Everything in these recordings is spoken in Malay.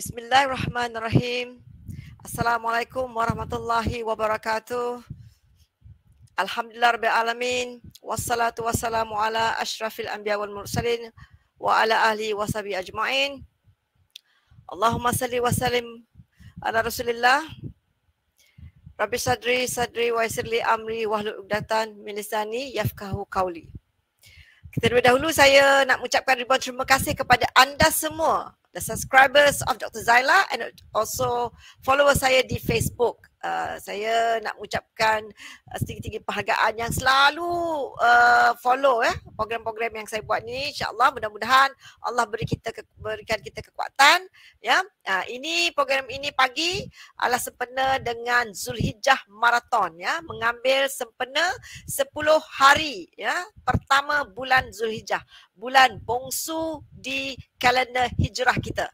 Bismillahirrahmanirrahim. Assalamualaikum warahmatullahi wabarakatuh. Alhamdulillah rabbil alamin wassalatu wassalamu ala asyrafil anbiya wal mursalin wa ala ahli washabi ajmain. Allahumma salli wa sallim ala Rasulillah. Rabbi sadri sadri wa yassirli amri wahlul 'uqdatan min lisani yafqahu qawli. Terlebih dahulu saya nak mengucapkan ribuan terima kasih kepada anda semua, the subscribers of Dr. Zaila and also follower saya di Facebook uh, saya nak ucapkan uh, setinggi-tinggi penghargaan yang selalu uh, follow eh program-program yang saya buat ni insyaallah mudah-mudahan Allah beri kita ke, berikan kita kekuatan ya uh, ini program ini pagi ala sempena dengan Zulhijjah maraton ya mengambil sempena 10 hari ya pertama bulan Zulhijjah bulan bongsu di kalender hijrah kita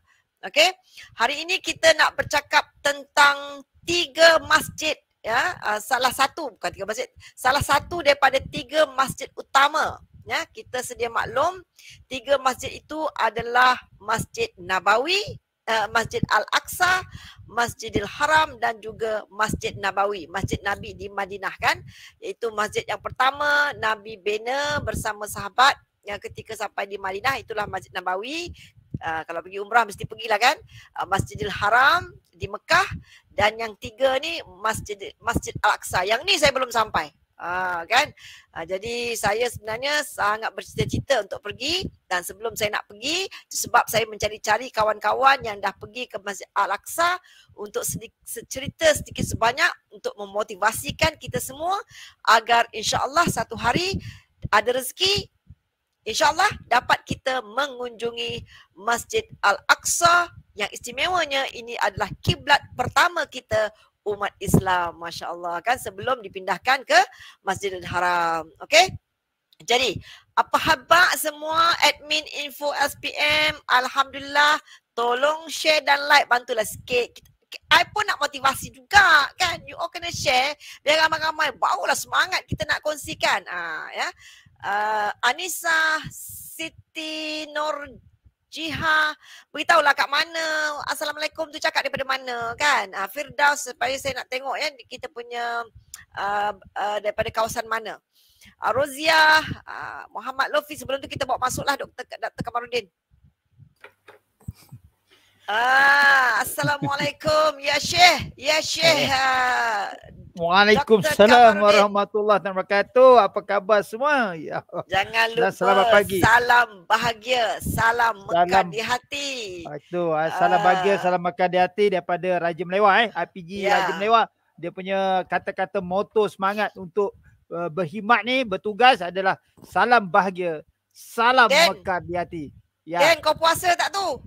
Okey. Hari ini kita nak bercakap tentang tiga masjid ya, uh, salah satu bukan tiga masjid, salah satu daripada tiga masjid utama ya. Kita sedia maklum tiga masjid itu adalah Masjid Nabawi, uh, Masjid Al-Aqsa, Masjidil Haram dan juga Masjid Nabawi, Masjid Nabi di Madinah kan, iaitu masjid yang pertama Nabi bina bersama sahabat yang ketika sampai di Madinah itulah Masjid Nabawi Uh, kalau pergi umrah mesti pergilah kan uh, Masjidil Haram di Mekah dan yang tiga ni Masjid Masjid Al-Aqsa. Yang ni saya belum sampai. Uh, kan? Uh, jadi saya sebenarnya sangat bercita-cita untuk pergi dan sebelum saya nak pergi sebab saya mencari-cari kawan-kawan yang dah pergi ke Masjid Al-Aqsa untuk cerita sedikit sebanyak untuk memotivasikan kita semua agar insya-Allah satu hari ada rezeki InsyaAllah dapat kita mengunjungi Masjid Al-Aqsa yang istimewanya ini adalah kiblat pertama kita umat Islam. masyaAllah kan sebelum dipindahkan ke Masjid Al-Haram. Okay? Jadi, apa khabar semua admin info SPM? Alhamdulillah, tolong share dan like. Bantulah sikit. I pun nak motivasi juga kan. You all kena share. Biar ramai-ramai. Barulah semangat kita nak kongsikan. Ah, ha, ya uh, Anissa Siti Nur Jiha, lah kat mana Assalamualaikum tu cakap daripada mana kan uh, Firdaus supaya saya nak tengok ya kita punya uh, uh, daripada kawasan mana uh, ah, Rozia, uh, ah, Muhammad Lofi sebelum tu kita bawa masuklah Dr. Dr. Kamarudin Ah, Assalamualaikum Ya Syekh Ya Syekh uh, Waalaikumsalam warahmatullahi wabarakatuh. Apa khabar semua? Ya. Jangan lupa selamat pagi. salam bahagia, salam, salam di hati. Itu, ah, salam uh, bahagia, salam makan di hati daripada Raja Melewa eh, RPG yeah. Raja Melewa. Dia punya kata-kata moto semangat untuk uh, berkhidmat ni, bertugas adalah salam bahagia, salam Ken. makan di hati. Ya. Ken, kau puasa tak tu?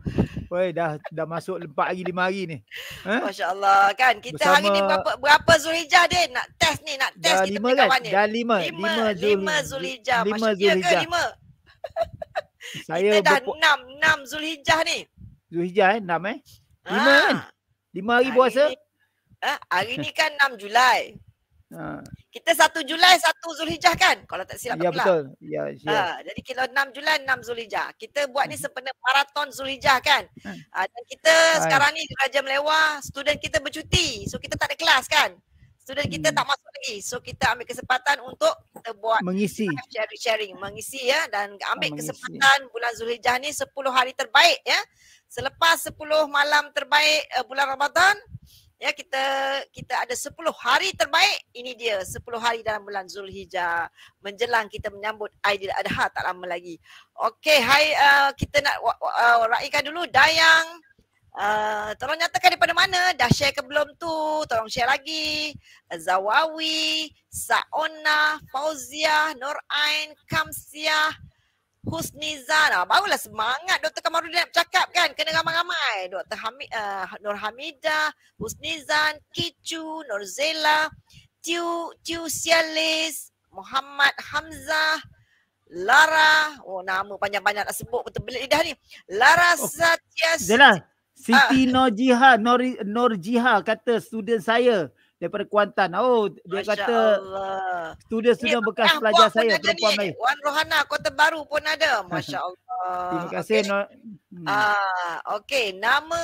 Woi dah dah masuk 4 lagi lima hari ni. Ha? Masya-Allah kan kita Bersama... hari ni berapa berapa Zulhijah dia nak test ni nak test dah kita kan? kawan ni. Dah lima, lima Dah 5. 5 Zulhijah. 5 Zulhijah. Zulhijah. Ya ke 5? Saya kita dah enam enam Zulhijah ni. Zulhijah eh 6 eh. 5 ha. lima kan? 5 hari, hari puasa. Ni, ha? hari ni kan enam Julai. Ha. Kita 1 Julai 1 Zulhijjah kan? Kalau tak silap Ya betul. Ya, ya. Uh, jadi kalau 6 Julai 6 Zulhijjah. Kita buat ni hmm. sempena maraton Zulhijjah kan? Uh, dan kita Hai. sekarang ni diraja melewah, student kita bercuti. So kita tak ada kelas kan? Student kita hmm. tak masuk lagi. So kita ambil kesempatan untuk kita buat mengisi sharing, sharing mengisi ya dan ah, ambil mengisi. kesempatan bulan Zulhijjah ni 10 hari terbaik ya. Selepas 10 malam terbaik uh, bulan Ramadan ya kita kita ada 10 hari terbaik ini dia 10 hari dalam bulan Zulhijjah menjelang kita menyambut Aidil Adha tak lama lagi. Okey hai uh, kita nak uh, raikan dulu Dayang Uh, tolong nyatakan daripada mana dah share ke belum tu tolong share lagi Zawawi Saona Fauzia Nur Ain Kamsiah Husnizara. Ah, barulah semangat Dr. Kamarudin nak cakap kan. Kena ramai-ramai. Dr. Hamid, uh, ah, Nur Hamida, Husnizan, Kicu, Nur Zela, Tiu, Tiu Sialis, Muhammad Hamzah, Lara. Oh nama panjang-panjang nak sebut betul belit lidah ni. Lara oh, Satya. Zela. Siti uh. Ah. Nur Jihad, Nur, Nur Jihad kata student saya daripada Kuantan. Oh, dia Masya kata Allah. student-student bekas Yang pelajar saya perempuan lain. Wan Rohana Kota Baru pun ada. Masya-Allah. Terima kasih. Okay. Hmm. Ah, okay. Nama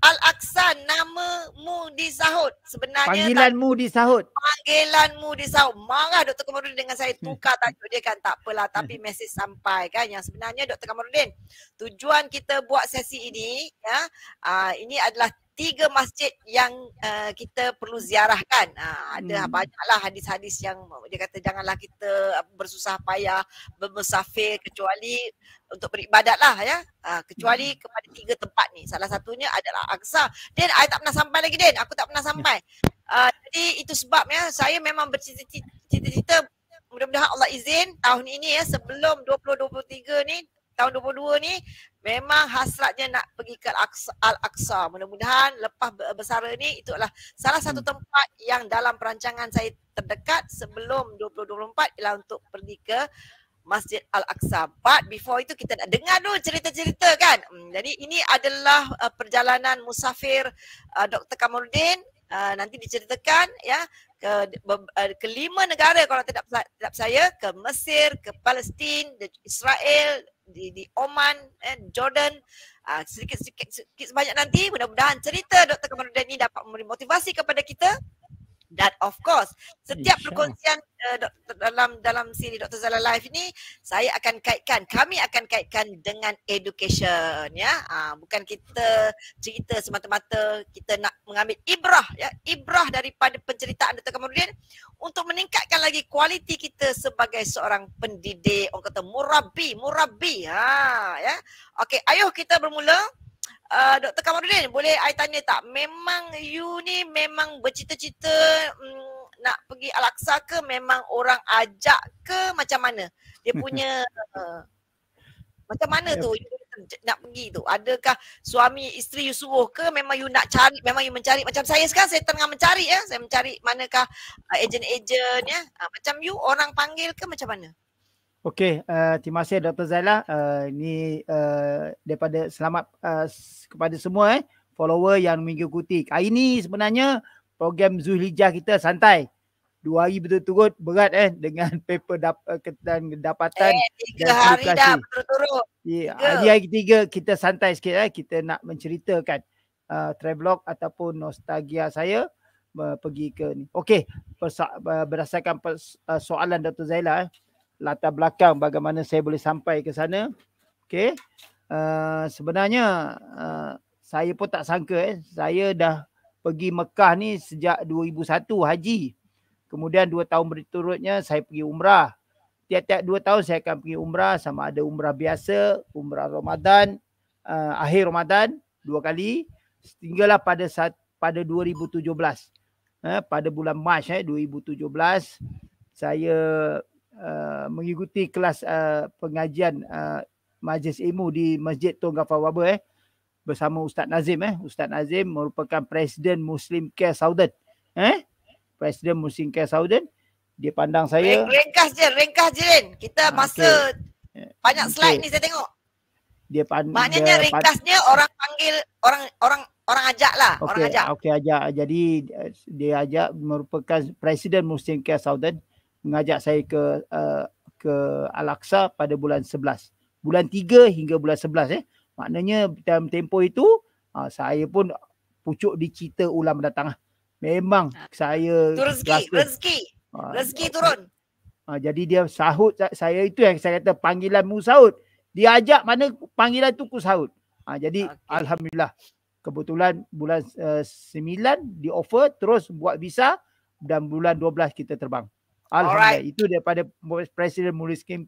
Al Aqsa. nama mu di sahut sebenarnya panggilan tak, mu di sahut panggilan mu di sahut marah Dr Kamarudin dengan saya hmm. tukar tajuk dia kan tak apalah tapi hmm. mesej sampai kan yang sebenarnya Dr Kamarudin tujuan kita buat sesi ini ya uh, ini adalah tiga masjid yang uh, kita perlu ziarahkan. Uh, ada hmm. banyaklah hadis-hadis yang dia kata janganlah kita bersusah payah bermusafir kecuali untuk beribadat lah ya. Uh, kecuali hmm. kepada tiga tempat ni. Salah satunya adalah Aqsa. Dan saya tak pernah sampai lagi Dan Aku tak pernah sampai. Uh, jadi itu sebabnya saya memang bercita-cita mudah-mudahan Allah izin tahun ini ya sebelum 2023 ni tahun 22 ni Memang hasratnya nak pergi ke Al-Aqsa. Mudah-mudahan lepas bersara ni itu adalah salah satu hmm. tempat yang dalam perancangan saya terdekat sebelum 2024 ialah untuk pergi ke Masjid Al-Aqsa. But before itu kita nak dengar dulu cerita-cerita kan. Hmm, jadi ini adalah uh, perjalanan musafir uh, Dr. Kamaluddin. Uh, nanti diceritakan ya ke eh, kelima negara kalau tidak tidak saya ke Mesir, ke Palestin, ke Israel, di di Oman, eh, Jordan. Uh, ah, sedikit, sedikit sedikit sebanyak nanti mudah-mudahan cerita Dr. Kamarudin ini dapat memberi motivasi kepada kita That of course setiap Isha. Ah. perkongsian uh, dalam dalam siri Dr. Zala Live ini saya akan kaitkan kami akan kaitkan dengan education ya ha, bukan kita cerita semata-mata kita nak mengambil ibrah ya ibrah daripada penceritaan Dr. Kamarudin untuk meningkatkan lagi kualiti kita sebagai seorang pendidik orang kata murabi murabi ha ya okey ayuh kita bermula uh, ah, Dr. Kamarudin, boleh saya tanya tak? Memang you ni memang bercita-cita um, nak pergi Al-Aqsa ke? Memang orang ajak ke? Macam mana? Dia punya... Uh, macam mana tu nak pergi tu? Adakah suami, isteri you suruh ke? Memang you nak cari, memang you mencari. Macam saya sekarang, saya tengah mencari ya. Saya mencari manakah eh, agent-agent ya. Ah, macam you, orang panggil ke macam mana? Okey, uh, terima kasih Dr. Zaila. Uh, ini uh, daripada selamat uh, kepada semua eh, follower yang mengikuti. Hari ini sebenarnya program Zulijah kita santai. Dua hari betul turut berat eh dengan paper dap- dan dapatan. Eh, tiga dan hari dah berturut-turut. Yeah, hari hari ketiga kita santai sikit eh. Kita nak menceritakan uh, travelog ataupun nostalgia saya uh, pergi ke ni. Okey, uh, berdasarkan uh, soalan Dr. Zaila eh latar belakang bagaimana saya boleh sampai ke sana. Okey. Uh, sebenarnya uh, saya pun tak sangka eh saya dah pergi Mekah ni sejak 2001 haji. Kemudian dua tahun berturutnya saya pergi umrah. Tiap-tiap dua tahun saya akan pergi umrah sama ada umrah biasa, umrah Ramadan, uh, akhir Ramadan dua kali Tinggalah pada saat, pada 2017. Eh, pada bulan Mac eh 2017 saya Uh, mengikuti kelas uh, pengajian uh, majlis ilmu di Masjid Tun Gafar Wabah eh bersama Ustaz Nazim eh Ustaz Nazim merupakan presiden Muslim Care Southern eh presiden Muslim Care Southern dia pandang saya ringkas je ringkas je Rin. kita ah, masa okay. banyak slide ni saya tengok dia pandang maknanya dia ringkasnya pan- orang panggil orang orang orang ajak lah okay. orang ajak okey ajak jadi eh, dia ajak merupakan presiden Muslim Care Southern mengajak saya ke uh, ke Al-Aqsa pada bulan 11. Bulan 3 hingga bulan 11 eh. Maknanya dalam tempoh itu uh, saya pun pucuk dicita ulang mendatang. Ah. Memang ah. saya rezeki, rezeki. rezeki turun. Uh, jadi dia sahut saya itu yang saya kata panggilan mu sahut. Diajak mana panggilan tu ku sahut. Uh, jadi okay. alhamdulillah kebetulan bulan uh, eh, 9 di offer terus buat visa dan bulan 12 kita terbang. Alhamdulillah. Right. Itu daripada Presiden Mulis ke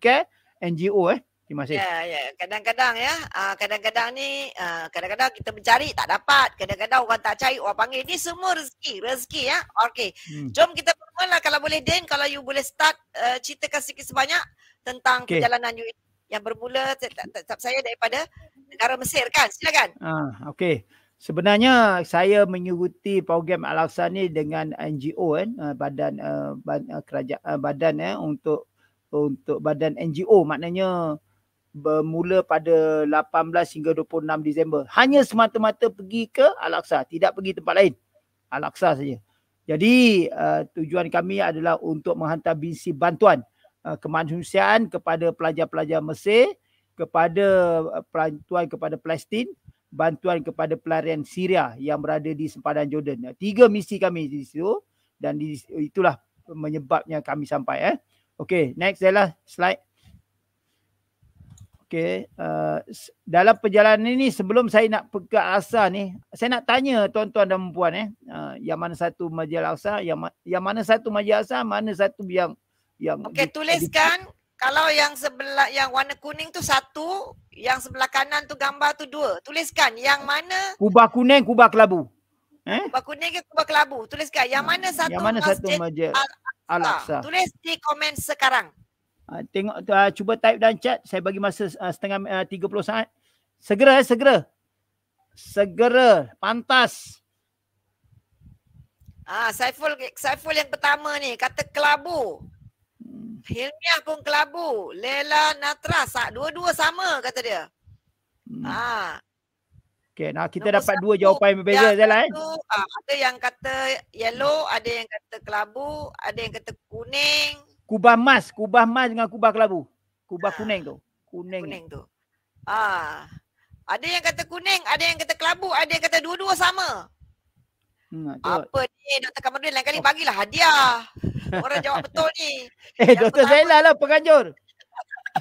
NGO eh. Terima kasih. Ya, yeah, ya. Yeah. Kadang-kadang ya. Yeah. kadang-kadang ni, ah, kadang-kadang kita mencari tak dapat. Kadang-kadang orang tak cari, orang panggil. Ini semua rezeki. Rezeki ya. Yeah. Okey. Hmm. Jom kita bermula kalau boleh Dan. Kalau you boleh start uh, ceritakan sikit sebanyak tentang okay. perjalanan you yang bermula tetap saya daripada negara Mesir kan. Silakan. Ah, Okey. Sebenarnya saya menyuruti program Al-Afsar ni dengan NGO kan eh, badan eh, bad, eh, kerajaan eh, badan eh untuk untuk badan NGO maknanya bermula pada 18 hingga 26 Disember hanya semata-mata pergi ke Al-Aqsa tidak pergi tempat lain Al-Aqsa saja jadi uh, tujuan kami adalah untuk menghantar bisi bantuan uh, kemanusiaan kepada pelajar-pelajar Mesir kepada uh, bantuan kepada Palestin bantuan kepada pelarian Syria yang berada di sempadan Jordan. Ya, tiga misi kami di situ dan di, itulah menyebabnya kami sampai eh. Okey, next adalah slide. Okay, uh, dalam perjalanan ini sebelum saya nak ke Asa ni, saya nak tanya tuan-tuan dan puan eh, uh, yang mana satu majalah Asa, yang yang mana satu majalah Asa, mana satu yang yang Okay, tuliskan kalau yang sebelah yang warna kuning tu satu, yang sebelah kanan tu gambar tu dua. Tuliskan yang mana? Kubah kuning, kubah kelabu. Eh? Kubah kuning ke kubah kelabu? Tuliskan yang mana satu? Yang mana satu masjid, masjid Al-Aqsa? Tulis di komen sekarang. Uh, tengok uh, cuba type dan chat, saya bagi masa uh, setengah uh, 30 saat. Segera eh, segera. Segera, pantas. Ah, Saiful Saiful yang pertama ni kata kelabu. Hilmiah pun kelabu. Lela, Natra sak dua-dua sama kata dia. Hmm. Ha. Okey, nah kita Nombor dapat satu, dua jawapan yang berbeza yang jalan eh. Ah, ada yang kata yellow, ada yang kata kelabu, ada yang kata kuning. Kubah emas, kubah emas dengan kubah kelabu. Kubah ha. kuning tu. Kuning. Kuning tu. Ah. Ha. Ada yang kata kuning, ada yang kata kelabu, ada yang kata dua-dua sama. Hmm, apa ni Dr. Kamarudin lain kali oh. bagilah hadiah. Orang jawab betul ni. Eh Yang Dr. Zaila lah penganjur.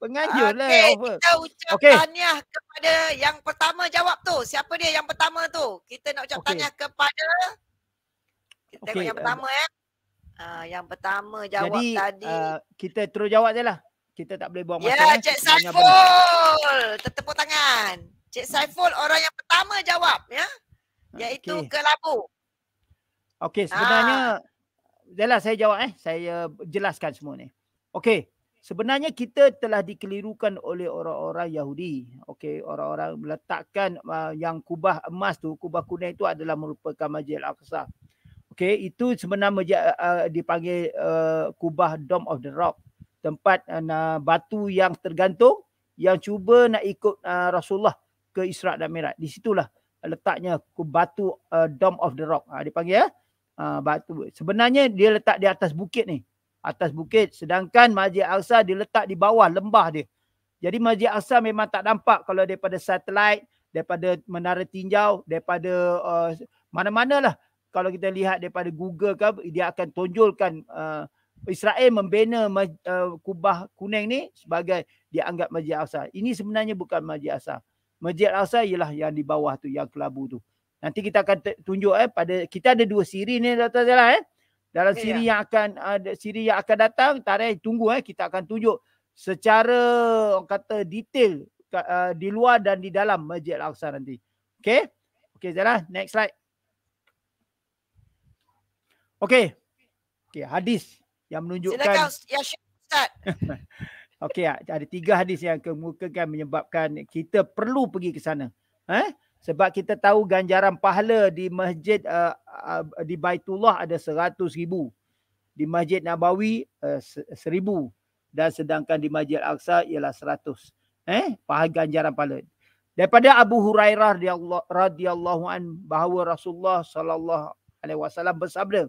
Penganjur lah okay, Kita ucap okay. tahniah kepada yang pertama jawab tu. Siapa dia yang pertama tu? Kita nak ucap okay. tahniah kepada kita okay. tengok yang pertama uh, ya. Uh, yang pertama jawab jadi, tadi. Jadi uh, kita terus jawab je lah. Kita tak boleh buang ya, masa. Ya, yeah, Cik Saiful. Tertepuk tangan. Cik Saiful orang yang pertama jawab ya. Yeah? Ah, iaitu okay. kelabu. Okey, sebenarnya ha. Ah. jelas saya jawab eh. Saya jelaskan semua ni. Okey. Sebenarnya kita telah dikelirukan oleh orang-orang Yahudi. Okey, orang-orang meletakkan uh, yang kubah emas tu, kubah kuning itu adalah merupakan Masjid Al-Aqsa. Okey, itu sebenarnya uh, dipanggil uh, kubah Dome of the Rock, tempat uh, batu yang tergantung yang cuba nak ikut uh, Rasulullah ke Isra dan Miraj. Di situlah letaknya batu uh, Dome of the Rock. Ha, dia panggil ya. Uh, batu. Sebenarnya dia letak di atas bukit ni. Atas bukit. Sedangkan Masjid Al-Aqsa diletak di bawah lembah dia. Jadi Masjid Al-Aqsa memang tak nampak kalau daripada satelit, daripada menara tinjau, daripada uh, mana-mana lah. Kalau kita lihat daripada Google kan, dia akan tonjolkan uh, Israel membina uh, kubah kuning ni sebagai dianggap Masjid Al-Aqsa. Ini sebenarnya bukan Masjid Al-Aqsa. Masjid Al-Aqsa ialah yang di bawah tu yang kelabu tu. Nanti kita akan tunjuk eh pada kita ada dua siri ni Dr. Zela eh. Dalam ya, siri yeah. yang akan ada uh, siri yang akan datang tarikh tunggu eh kita akan tunjuk secara orang kata detail uh, di luar dan di dalam Masjid Al-Aqsa nanti. Okay, okay Zela next slide. Okay, okay hadis yang menunjukkan Silakan ya Okey, ah, ada tiga hadis yang kemukakan menyebabkan kita perlu pergi ke sana. Eh? Sebab kita tahu ganjaran pahala di masjid uh, uh, di Baitullah ada seratus ribu. Di masjid Nabawi eh, seribu. Dan sedangkan di masjid Al-Aqsa ialah seratus. Eh? Pahal ganjaran pahala. Daripada Abu Hurairah radhiyallahu an bahawa Rasulullah sallallahu alaihi wasallam bersabda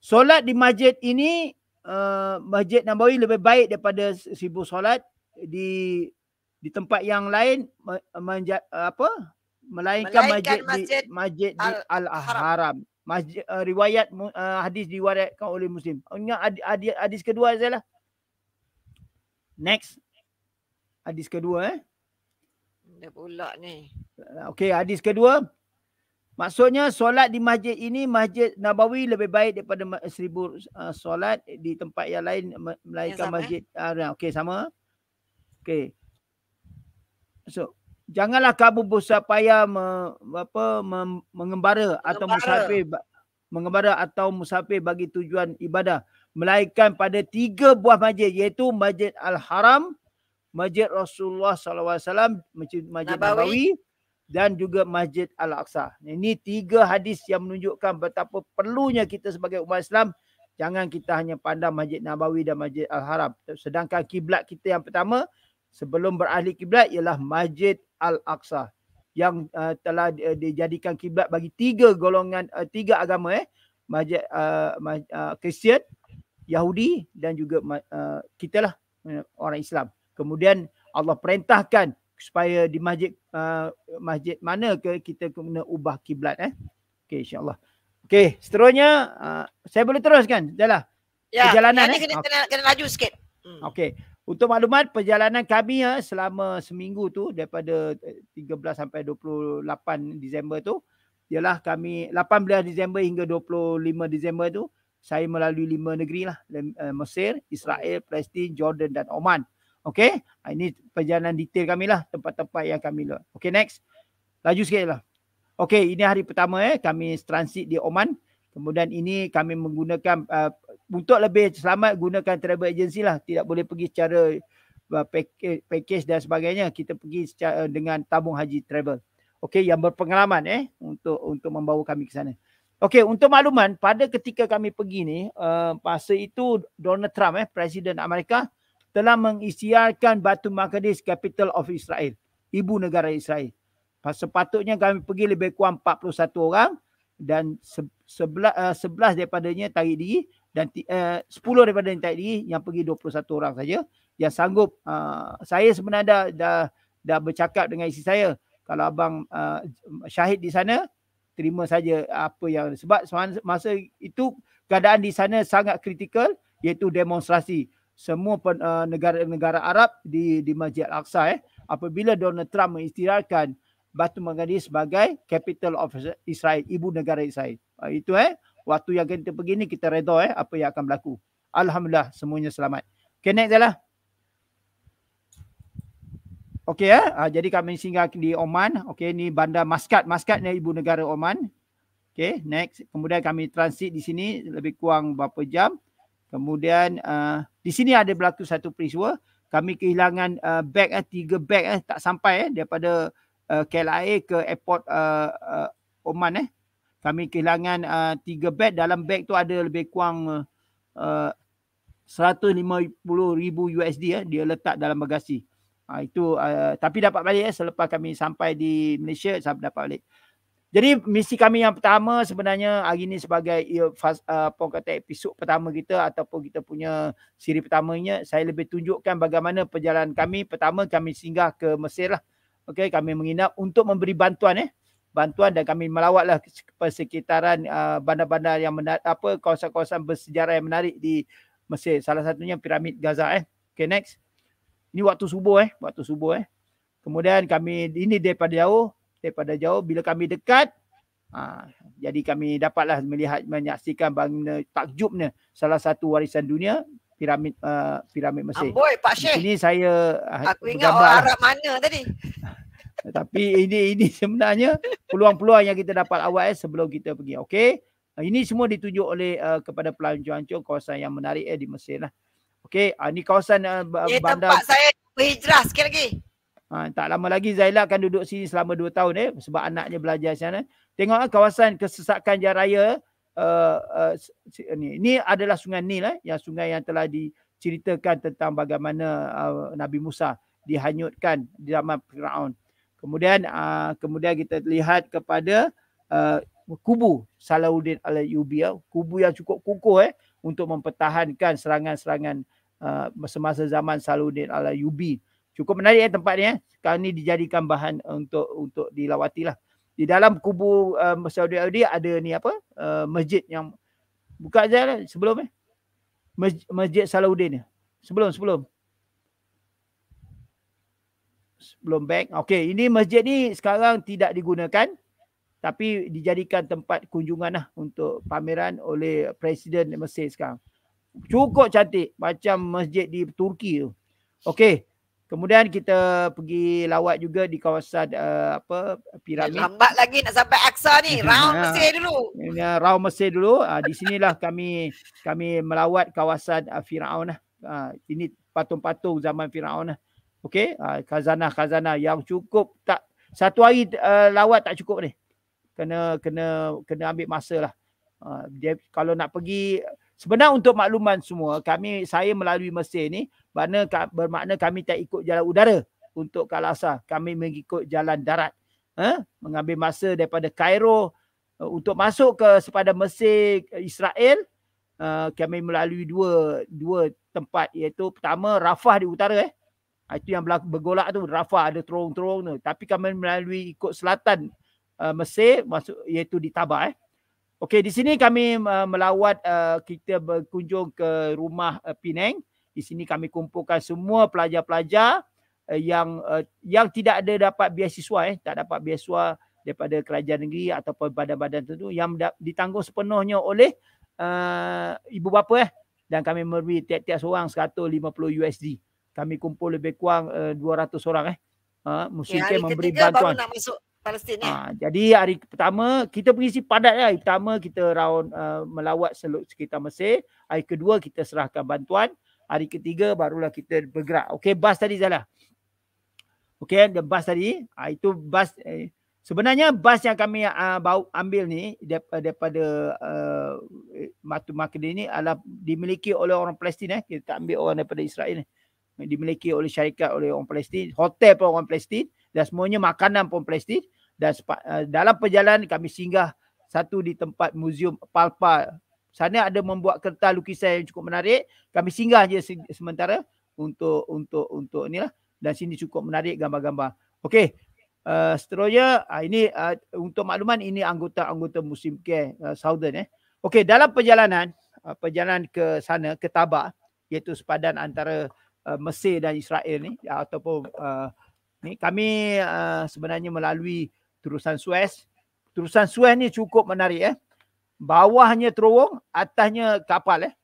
Solat di masjid ini Uh, masjid Nabawi lebih baik daripada sibuk solat di di tempat yang lain manja, apa melainkan, melainkan masjid, masjid di masjid al- di Al-Haram. Masjid uh, riwayat uh, hadis diwariatkan oleh Muslim. Ingat hadis ad, hadis kedua ialah next hadis kedua eh. Dah pula ni. Okey hadis kedua Maksudnya solat di masjid ini masjid Nabawi lebih baik daripada seribu uh, solat di tempat yang lain melainkan eh? masjid Arya. Uh, Okey sama. Okey. So janganlah kamu bersapaya me, apa me, mengembara, mengembara atau musafir mengembara atau musafir bagi tujuan ibadah melainkan pada tiga buah masjid iaitu Masjid Al-Haram, Masjid Rasulullah sallallahu alaihi wasallam, Masjid Nabawi, Nabawi dan juga Masjid Al-Aqsa. Ini tiga hadis yang menunjukkan betapa perlunya kita sebagai umat Islam jangan kita hanya pandang Masjid Nabawi dan Masjid Al-Haram. Sedangkan kiblat kita yang pertama sebelum berahli kiblat ialah Masjid Al-Aqsa yang uh, telah uh, dijadikan kiblat bagi tiga golongan uh, tiga agama eh Masjid Kristian, uh, uh, Yahudi dan juga uh, kita lah uh, orang Islam. Kemudian Allah perintahkan supaya di masjid uh, masjid mana ke kita kena ubah kiblat eh okey Allah. okey seterusnya uh, saya boleh teruskan jelah ya, perjalanan ini eh? kena, kena kena laju sikit hmm. okey untuk maklumat perjalanan kami ya selama seminggu tu daripada 13 eh, sampai 28 Disember tu ialah kami 18 Disember hingga 25 Disember tu saya melalui lima negeri lah eh, Mesir, Israel, Palestin, Jordan dan Oman. Okay. Ah, ini perjalanan detail kami lah. Tempat-tempat yang kami lah. Okay next. Laju sikit lah. Okay ini hari pertama eh. Kami transit di Oman. Kemudian ini kami menggunakan uh, untuk lebih selamat gunakan travel agency lah. Tidak boleh pergi secara uh, package dan sebagainya. Kita pergi secara, uh, dengan tabung haji travel. Okay yang berpengalaman eh untuk untuk membawa kami ke sana. Okey untuk makluman pada ketika kami pergi ni uh, masa itu Donald Trump eh Presiden Amerika telah mengisytiharkan Batu Maqdis capital of Israel, ibu negara Israel. Pas Sepatutnya kami pergi lebih kurang 41 orang dan 11 eh, daripadanya tarik diri dan 10 eh, daripada yang tarik diri yang pergi 21 orang saja yang sanggup ah, saya sebenarnya dah, dah dah bercakap dengan isteri saya kalau abang ah, syahid di sana terima saja apa yang sebab masa itu keadaan di sana sangat kritikal iaitu demonstrasi semua uh, negara-negara Arab di di Masjid Al-Aqsa eh apabila Donald Trump mengisytiharkan Batu Megadi sebagai capital of Israel ibu negara Israel uh, itu eh waktu yang kita pergi ni kita redha eh apa yang akan berlaku alhamdulillah semuanya selamat okay, next jelah Okay eh uh, jadi kami singgah di Oman Okay, ni bandar Muscat Muscat ni ibu negara Oman Okay, next kemudian kami transit di sini lebih kurang berapa jam kemudian uh, di sini ada berlaku satu peristiwa. Kami kehilangan uh, beg eh, tiga bag eh, tak sampai eh, daripada uh, KLIA ke airport uh, uh, Oman eh. Kami kehilangan uh, tiga bag Dalam bag tu ada lebih kurang uh, 150 ribu USD eh, dia letak dalam bagasi. Uh, itu uh, tapi dapat balik eh, selepas kami sampai di Malaysia dapat balik. Jadi misi kami yang pertama sebenarnya hari ni sebagai uh, apa kata episod pertama kita ataupun kita punya siri pertamanya saya lebih tunjukkan bagaimana perjalanan kami pertama kami singgah ke Mesir lah. Okey kami menginap untuk memberi bantuan eh. Bantuan dan kami melawatlah persekitaran uh, bandar-bandar yang menar- apa kawasan-kawasan bersejarah yang menarik di Mesir. Salah satunya piramid Gaza eh. Okey next. Ini waktu subuh eh, waktu subuh eh. Kemudian kami ini daripada jauh daripada jauh bila kami dekat ha, jadi kami dapatlah melihat menyaksikan bangunan takjubnya salah satu warisan dunia piramid uh, piramid Mesir. Amboi Pak Syekh. Ini saya uh, aku ingat orang lah. Arab mana tadi. Tapi ini ini sebenarnya peluang-peluang yang kita dapat awal eh, sebelum kita pergi. Okey. Uh, ini semua ditunjuk oleh uh, kepada pelancong-pelancong kawasan yang menarik eh, di Mesir lah. Okey, uh, ini kawasan uh, ini bandar. tempat saya berhijrah sekali lagi. Ha, tak lama lagi Zaila akan duduk sini selama dua tahun eh sebab anaknya belajar sana. Tengok eh, kawasan kesesakan jalan raya uh, eh, uh, eh, ni. Ini adalah sungai Nil eh, yang sungai yang telah diceritakan tentang bagaimana uh, Nabi Musa dihanyutkan di zaman Firaun. Kemudian uh, kemudian kita lihat kepada uh, kubu Salahuddin Al-Yubi. Eh, kubu yang cukup kukuh eh untuk mempertahankan serangan-serangan uh, semasa zaman Salahuddin Al-Yubi cukup menarik eh tempat ni eh kalau ni dijadikan bahan untuk untuk dilawati lah di dalam kubu uh, um, Saudi Arabia ada ni apa uh, masjid yang buka saja lah sebelum eh masjid Salahuddin ni sebelum sebelum sebelum back Okay, ini masjid ni sekarang tidak digunakan tapi dijadikan tempat kunjungan lah untuk pameran oleh Presiden Mesir sekarang. Cukup cantik macam masjid di Turki tu. Okey. Kemudian kita pergi lawat juga di kawasan uh, apa piramid. Lambat lagi nak sampai Aksa ni. Ha. Eh, Raum Mesir dulu. Ya, Raum Mesir dulu. Uh, di sinilah kami kami melawat kawasan uh, Firaun lah. Uh, ini patung-patung zaman Firaun lah. Okey, uh, khazanah-khazanah yang cukup tak satu hari uh, lawat tak cukup ni. Kena kena kena ambil masa lah. Uh, dia, kalau nak pergi Sebenarnya untuk makluman semua, kami saya melalui Mesir ni makna bermakna kami tak ikut jalan udara untuk Kalasa. Kami mengikut jalan darat. Ha? Mengambil masa daripada Cairo uh, untuk masuk ke sepadan Mesir Israel uh, kami melalui dua dua tempat iaitu pertama Rafah di utara eh. Ha, itu yang berlaku, bergolak tu Rafah ada terong terong tu. Tapi kami melalui ikut selatan uh, Mesir masuk iaitu di Tabah eh. Okey, di sini kami uh, melawat uh, kita berkunjung ke rumah uh, Penang. Di sini kami kumpulkan semua pelajar-pelajar uh, yang uh, yang tidak ada dapat beasiswa eh, tak dapat beasiswa daripada kerajaan negeri ataupun badan-badan tertentu yang da- ditanggung sepenuhnya oleh uh, ibu bapa eh dan kami memberi tiap-tiap seorang 150 USD. Kami kumpul lebih kurang uh, 200 orang eh. Uh, Musyrik ya, memberi bantuan. Baru nak masuk Palestin ni. Ha, ya? ah, jadi hari pertama kita mengisi padat ya. Hari pertama kita round uh, melawat seluk sekitar Mesir. Hari kedua kita serahkan bantuan. Hari ketiga barulah kita bergerak. Okey bas tadi Zala. Okey ada eh, bas tadi. Ha, itu bas eh, sebenarnya bas yang kami uh, bau, ambil ni daripada uh, eh, Matu Makedin ni adalah dimiliki oleh orang Palestin eh. Kita tak ambil orang daripada Israel ni. Eh dimiliki oleh syarikat oleh orang Palestin, hotel pun orang Palestin dan semuanya makanan pun Palestin dan uh, dalam perjalanan kami singgah satu di tempat muzium Palpa. Sana ada membuat kertas lukisan yang cukup menarik. Kami singgah je se- sementara untuk untuk untuk inilah dan sini cukup menarik gambar-gambar. Okey. Uh, seterusnya uh, ini uh, untuk makluman ini anggota-anggota Muslim Care uh, Southern eh. Okey, dalam perjalanan uh, perjalanan ke sana ke Tabak iaitu sepadan antara uh, Mesir dan Israel ni uh, ataupun uh, ni kami uh, sebenarnya melalui terusan Suez. Terusan Suez ni cukup menarik eh. Bawahnya terowong, atasnya kapal eh.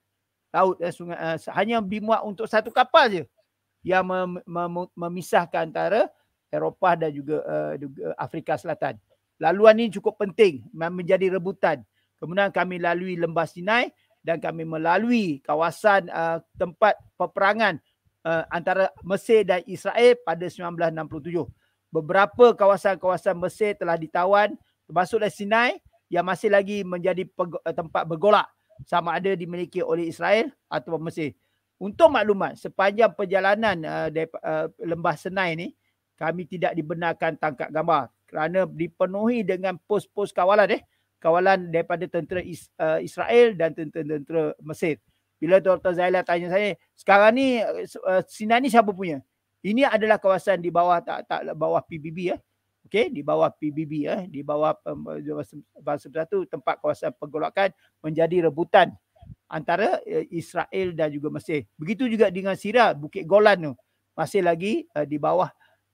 Laut dan eh, sungai uh, hanya dimuat untuk satu kapal je yang mem- mem- memisahkan antara Eropah dan juga uh, Afrika Selatan. Laluan ini cukup penting menjadi rebutan. Kemudian kami lalui lembah Sinai dan kami melalui kawasan uh, tempat peperangan uh, antara Mesir dan Israel pada 1967. Beberapa kawasan-kawasan Mesir telah ditawan termasuklah Sinai yang masih lagi menjadi eh, tempat bergolak sama ada dimiliki oleh Israel atau Mesir. Untuk maklumat, sepanjang perjalanan uh, dari, uh, lembah Senai ni, kami tidak dibenarkan tangkap gambar kerana dipenuhi dengan pos-pos kawalan eh. Kawalan daripada tentera Israel dan tentera-tentera Mesir. Uh, bila Dr. Zaila tanya saya, sekarang ni uh, eh, Sinan ni siapa punya? Ini adalah kawasan di bawah tak tak bawah PBB ya. Eh. Okey, di bawah PBB ya, eh. di bawah bahasa bersatu tempat kawasan pergolakan menjadi rebutan antara eh, Israel dan juga Mesir. Begitu juga dengan Syria, Bukit Golan tu masih lagi uh, di bawah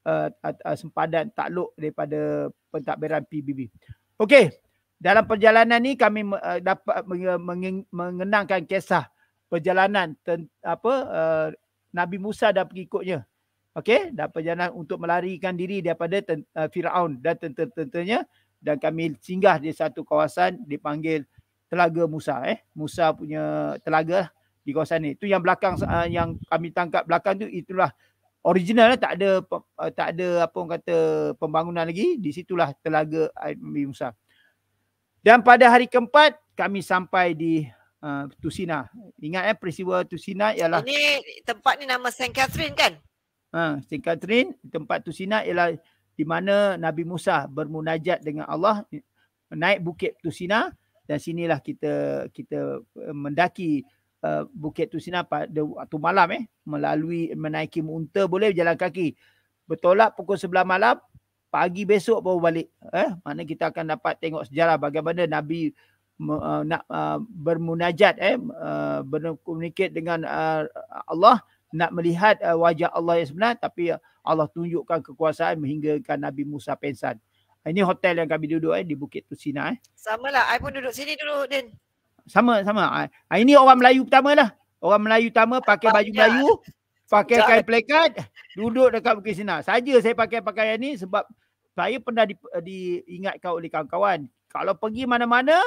uh, uh, sempadan takluk daripada pentadbiran PBB. Okey, dalam perjalanan ni kami uh, dapat mengenangkan kisah perjalanan ten, apa uh, Nabi Musa dan pengikutnya. Okey, dan perjalanan untuk melarikan diri daripada ten, uh, Firaun dan tentera-tenteranya dan kami singgah di satu kawasan dipanggil Telaga Musa eh. Musa punya telaga di kawasan ni. Itu yang belakang uh, yang kami tangkap belakang tu itulah original tak ada uh, tak ada apa orang kata pembangunan lagi di situlah telaga Nabi Musa. Dan pada hari keempat kami sampai di uh, ah, Tusina. Ingat eh peristiwa Tusina ialah Ini tempat ni nama St. Catherine kan? Ha, uh, St. Catherine tempat Tusina ialah di mana Nabi Musa bermunajat dengan Allah naik bukit Tusina dan sinilah kita kita eh, mendaki uh, bukit Tusina pada waktu malam eh melalui menaiki unta boleh jalan kaki bertolak pukul 11 malam pagi besok baru balik eh mana kita akan dapat tengok sejarah bagaimana Nabi uh, nak uh, bermunajat eh uh, berkomunikasi dengan uh, Allah nak melihat uh, wajah Allah yang sebenar tapi uh, Allah tunjukkan kekuasaan menghinggakan Nabi Musa pensan. Ini hotel yang kami duduk eh di Bukit Tusina eh. Samalah, I pun duduk sini dulu Din. Sama sama. Ah, ah, ini orang Melayu pertama lah. Orang Melayu pertama pakai baju Melayu, pakai kain plekat, duduk dekat Bukit Sina. Saja saya pakai pakaian ni sebab saya pernah di, diingatkan oleh kawan-kawan. Kalau pergi mana-mana,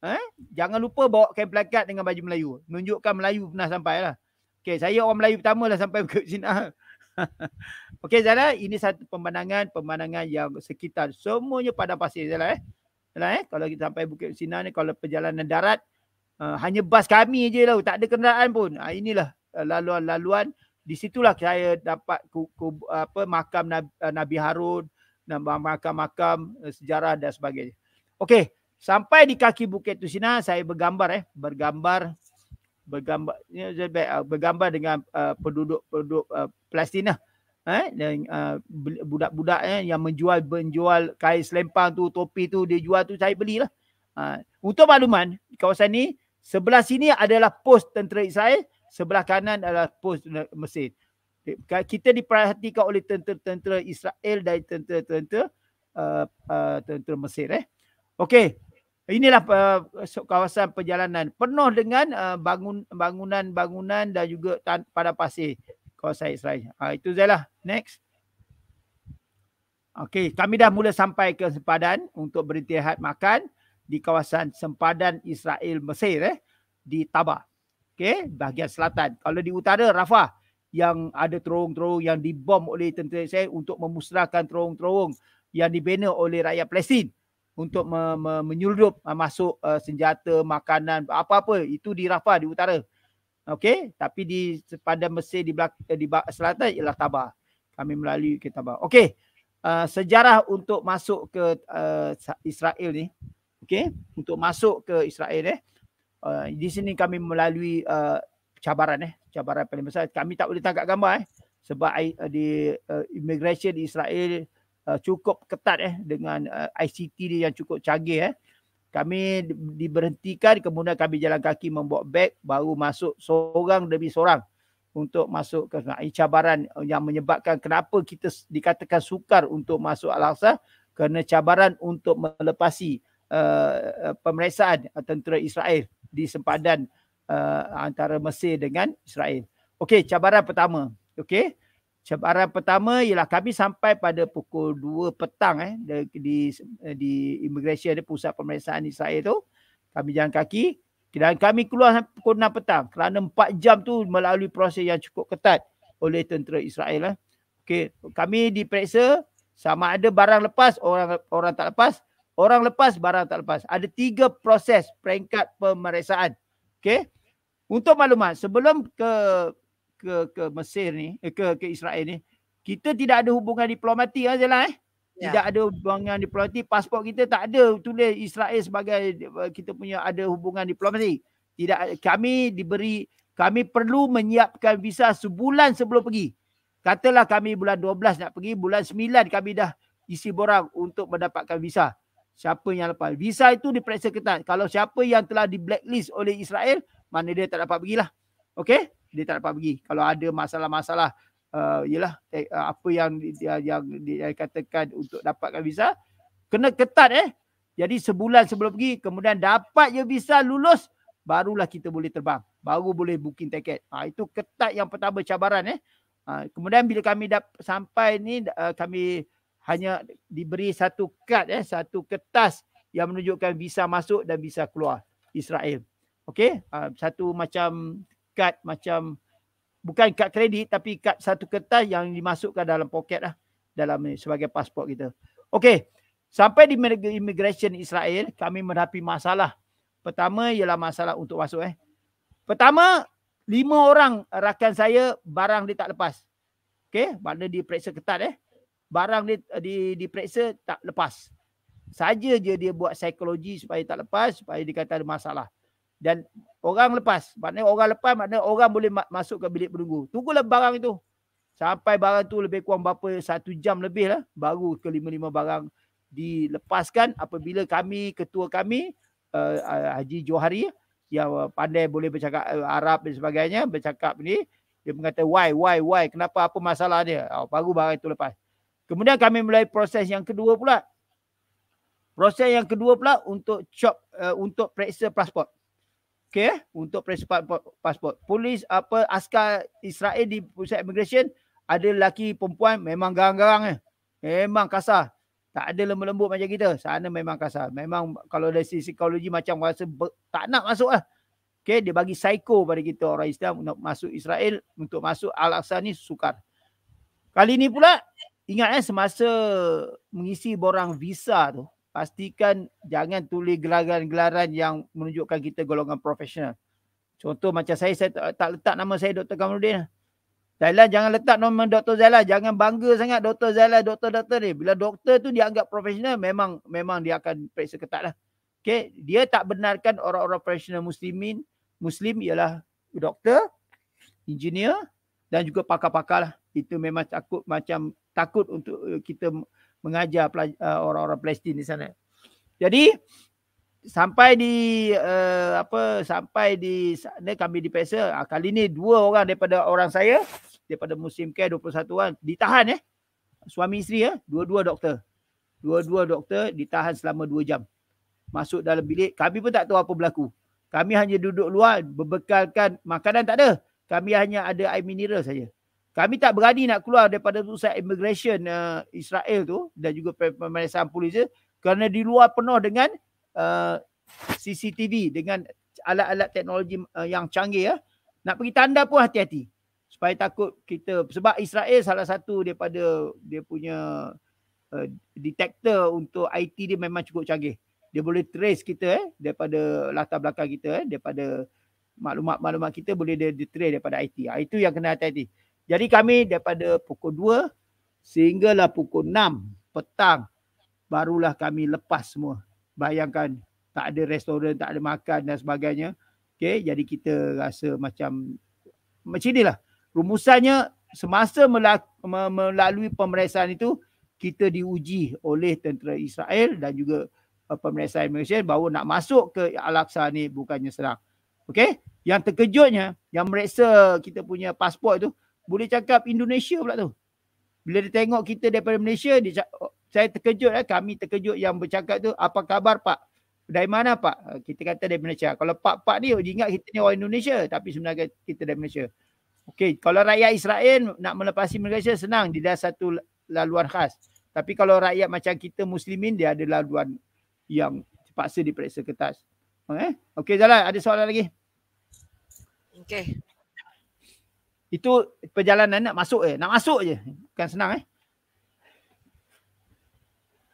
Eh? Jangan lupa bawa kain plakat dengan baju Melayu. Menunjukkan Melayu pernah sampai lah. Okay, saya orang Melayu pertama lah sampai ke sini. Okay, Zala, ini satu pemandangan pemandangan yang sekitar semuanya pada pasir Zala eh. Zala eh, kalau kita sampai Bukit Sina ni kalau perjalanan darat uh, hanya bas kami je lah, tak ada kenderaan pun. Uh, inilah uh, laluan-laluan di situlah saya dapat ku, ku, apa makam Nabi, uh, Nabi Harun dan makam-makam uh, sejarah dan sebagainya. Okay. Sampai di kaki Bukit Tusina saya bergambar eh bergambar bergambar ya, ah, bergambar dengan ah, penduduk-penduduk uh, Palestin lah. Eh dan uh, budak-budak eh yang menjual menjual kain selempang tu topi tu dia jual tu saya belilah. Uh, untuk makluman kawasan ni sebelah sini adalah pos tentera Israel, sebelah kanan adalah pos Mesir. Kita diperhatikan oleh tentera-tentera Israel dan tentera-tentera uh, uh, tentera Mesir eh. Okey, inilah uh, kawasan perjalanan penuh dengan uh, eh, bangunan bangunan dan juga pada pasir kawasan Israel. Ha, itu lah next. Okey, kami dah mula sampai ke sempadan untuk berintihat makan di kawasan sempadan Israel Mesir eh di Taba. Okey, bahagian selatan. Kalau di utara Rafah yang ada terowong-terowong yang dibom oleh tentera Israel untuk memusnahkan terowong-terowong yang dibina oleh rakyat Palestin untuk me- me- menyuruh ah, masuk uh, senjata, makanan, apa-apa itu di Rafah di utara. Okey, tapi di sepadan Mesir di, belak- eh, di selatan ialah Tabah. Kami melalui ke Tabah. Okey. Uh, sejarah untuk masuk ke uh, Israel ni. Okey, untuk masuk ke Israel eh. Uh, di sini kami melalui uh, cabaran eh, cabaran paling besar. Kami tak boleh tangkap gambar eh sebab uh, di uh, immigration di Israel Uh, cukup ketat eh dengan uh, ICT dia yang cukup canggih eh. Kami diberhentikan kemudian kami jalan kaki membawa beg baru masuk seorang demi seorang untuk masuk ke cabaran yang menyebabkan kenapa kita dikatakan sukar untuk masuk Al-Aqsa kerana cabaran untuk melepasi uh, uh, pemeriksaan tentera Israel di sempadan uh, antara Mesir dengan Israel. Okey, cabaran pertama. Okey. Cabaran pertama ialah kami sampai pada pukul 2 petang eh di di, eh, di immigration ada pusat pemeriksaan di Israel tu. Kami jalan kaki dan kami keluar sampai pukul 6 petang kerana 4 jam tu melalui proses yang cukup ketat oleh tentera Israel eh. Okey, kami diperiksa sama ada barang lepas orang orang tak lepas, orang lepas barang tak lepas. Ada tiga proses peringkat pemeriksaan. Okey. Untuk maklumat, sebelum ke ke ke Mesir ni eh, ke ke Israel ni kita tidak ada hubungan diplomatik kan lah, Zainal eh ya. tidak ada hubungan diplomatik pasport kita tak ada tulis Israel sebagai eh, kita punya ada hubungan diplomatik tidak kami diberi kami perlu menyiapkan visa sebulan sebelum pergi katalah kami bulan 12 nak pergi bulan 9 kami dah isi borang untuk mendapatkan visa siapa yang lepas visa itu diperiksa ketat kalau siapa yang telah di blacklist oleh Israel mana dia tak dapat pergilah okay dia tak dapat pergi kalau ada masalah-masalah uh, eh, apa yang dia yang dia katakan untuk dapatkan visa kena ketat eh jadi sebulan sebelum pergi kemudian dapat je visa lulus barulah kita boleh terbang baru boleh booking tiket ha, itu ketat yang pertama cabaran eh ha, kemudian bila kami dah sampai ni uh, kami hanya diberi satu kad eh satu kertas yang menunjukkan visa masuk dan visa keluar Israel. Okey, uh, satu macam kad macam bukan kad kredit tapi kad satu kertas yang dimasukkan dalam poket lah dalam ni sebagai pasport kita. Okey. Sampai di immigration Israel, kami menghadapi masalah. Pertama ialah masalah untuk masuk eh. Pertama, lima orang rakan saya barang dia tak lepas. Okey, mana dia periksa ketat eh. Barang dia di di periksa tak lepas. Saja je dia buat psikologi supaya tak lepas, supaya dia ada masalah dan orang lepas maknanya orang lepas maknanya orang boleh masuk ke bilik penunggu tunggulah barang itu sampai barang tu lebih kurang berapa satu jam lebih lah baru ke lima lima barang dilepaskan apabila kami ketua kami uh, uh, Haji Johari yang pandai boleh bercakap uh, Arab dan sebagainya bercakap ni dia mengata why why why kenapa apa masalah dia oh, baru barang itu lepas kemudian kami mulai proses yang kedua pula proses yang kedua pula untuk chop uh, untuk periksa pasport Okay, eh? untuk press pasport, Polis apa askar Israel di pusat immigration ada lelaki perempuan memang garang-garang eh. Memang kasar. Tak ada lembut-lembut macam kita. Sana memang kasar. Memang kalau dari sisi psikologi macam rasa ber, tak nak masuk lah. Okay, dia bagi psycho pada kita orang Islam untuk masuk Israel, untuk masuk Al-Aqsa ni sukar. Kali ni pula, ingat eh, semasa mengisi borang visa tu, pastikan jangan tulis gelaran-gelaran yang menunjukkan kita golongan profesional. Contoh macam saya, saya tak, tak letak nama saya Dr. Kamaluddin. Zailah jangan letak nama Dr. Zailah. Jangan bangga sangat Dr. Zailah, Dr.-Dr. ni. Bila doktor tu dianggap profesional, memang memang dia akan periksa ketat lah. Okay. Dia tak benarkan orang-orang profesional muslimin. Muslim ialah doktor, engineer dan juga pakar-pakar lah. Itu memang takut macam takut untuk eh, kita mengajar eh, orang-orang Palestin di sana. Jadi sampai di uh, apa sampai di sana kami diperiksa. Uh, kali ni dua orang daripada orang saya daripada Muslim Care 21 orang ditahan eh. Suami isteri ya, eh? dua-dua doktor. Dua-dua doktor ditahan selama dua jam. Masuk dalam bilik, kami pun tak tahu apa berlaku. Kami hanya duduk luar berbekalkan makanan tak ada. Kami hanya ada air mineral saja kami tak berani nak keluar daripada pusat immigration uh, Israel tu dan juga pemeriksaan polis tu, kerana di luar penuh dengan uh, eh, CCTV dengan alat-alat teknologi uh, yang canggih ya. Uh. Nak pergi tanda pun hati-hati. Supaya takut kita sebab Israel salah satu daripada dia punya uh, detektor untuk IT dia memang cukup canggih. Dia boleh trace kita eh daripada latar belakang kita eh daripada maklumat-maklumat kita boleh dia, dia trace daripada IT. Ah, itu yang kena hati-hati. Jadi kami daripada pukul 2 sehinggalah pukul 6 petang barulah kami lepas semua. Bayangkan tak ada restoran, tak ada makan dan sebagainya. Okay, jadi kita rasa macam macam inilah. Rumusannya semasa melalui pemeriksaan itu kita diuji oleh tentera Israel dan juga uh, pemeriksaan Malaysia bahawa nak masuk ke Al-Aqsa ni bukannya serang. Okey? Yang terkejutnya yang meriksa kita punya pasport tu boleh cakap Indonesia pula tu. Bila dia tengok kita daripada Malaysia, dia oh, saya terkejut lah. Kami terkejut yang bercakap tu, apa khabar Pak? Dari mana Pak? Ah, kita kata dari Malaysia. Kalau Pak-Pak ni, oh, dia ingat kita ni orang Indonesia. Tapi sebenarnya kita dari Malaysia. Okay, kalau rakyat Israel nak melepasi Malaysia, senang. Dia ada satu laluan khas. Tapi kalau rakyat macam kita Muslimin, dia ada laluan yang terpaksa diperiksa kertas. Eh? Okey, okay, Zala, ada soalan lagi? Okay. Itu perjalanan nak masuk eh. Nak masuk je. Bukan senang eh.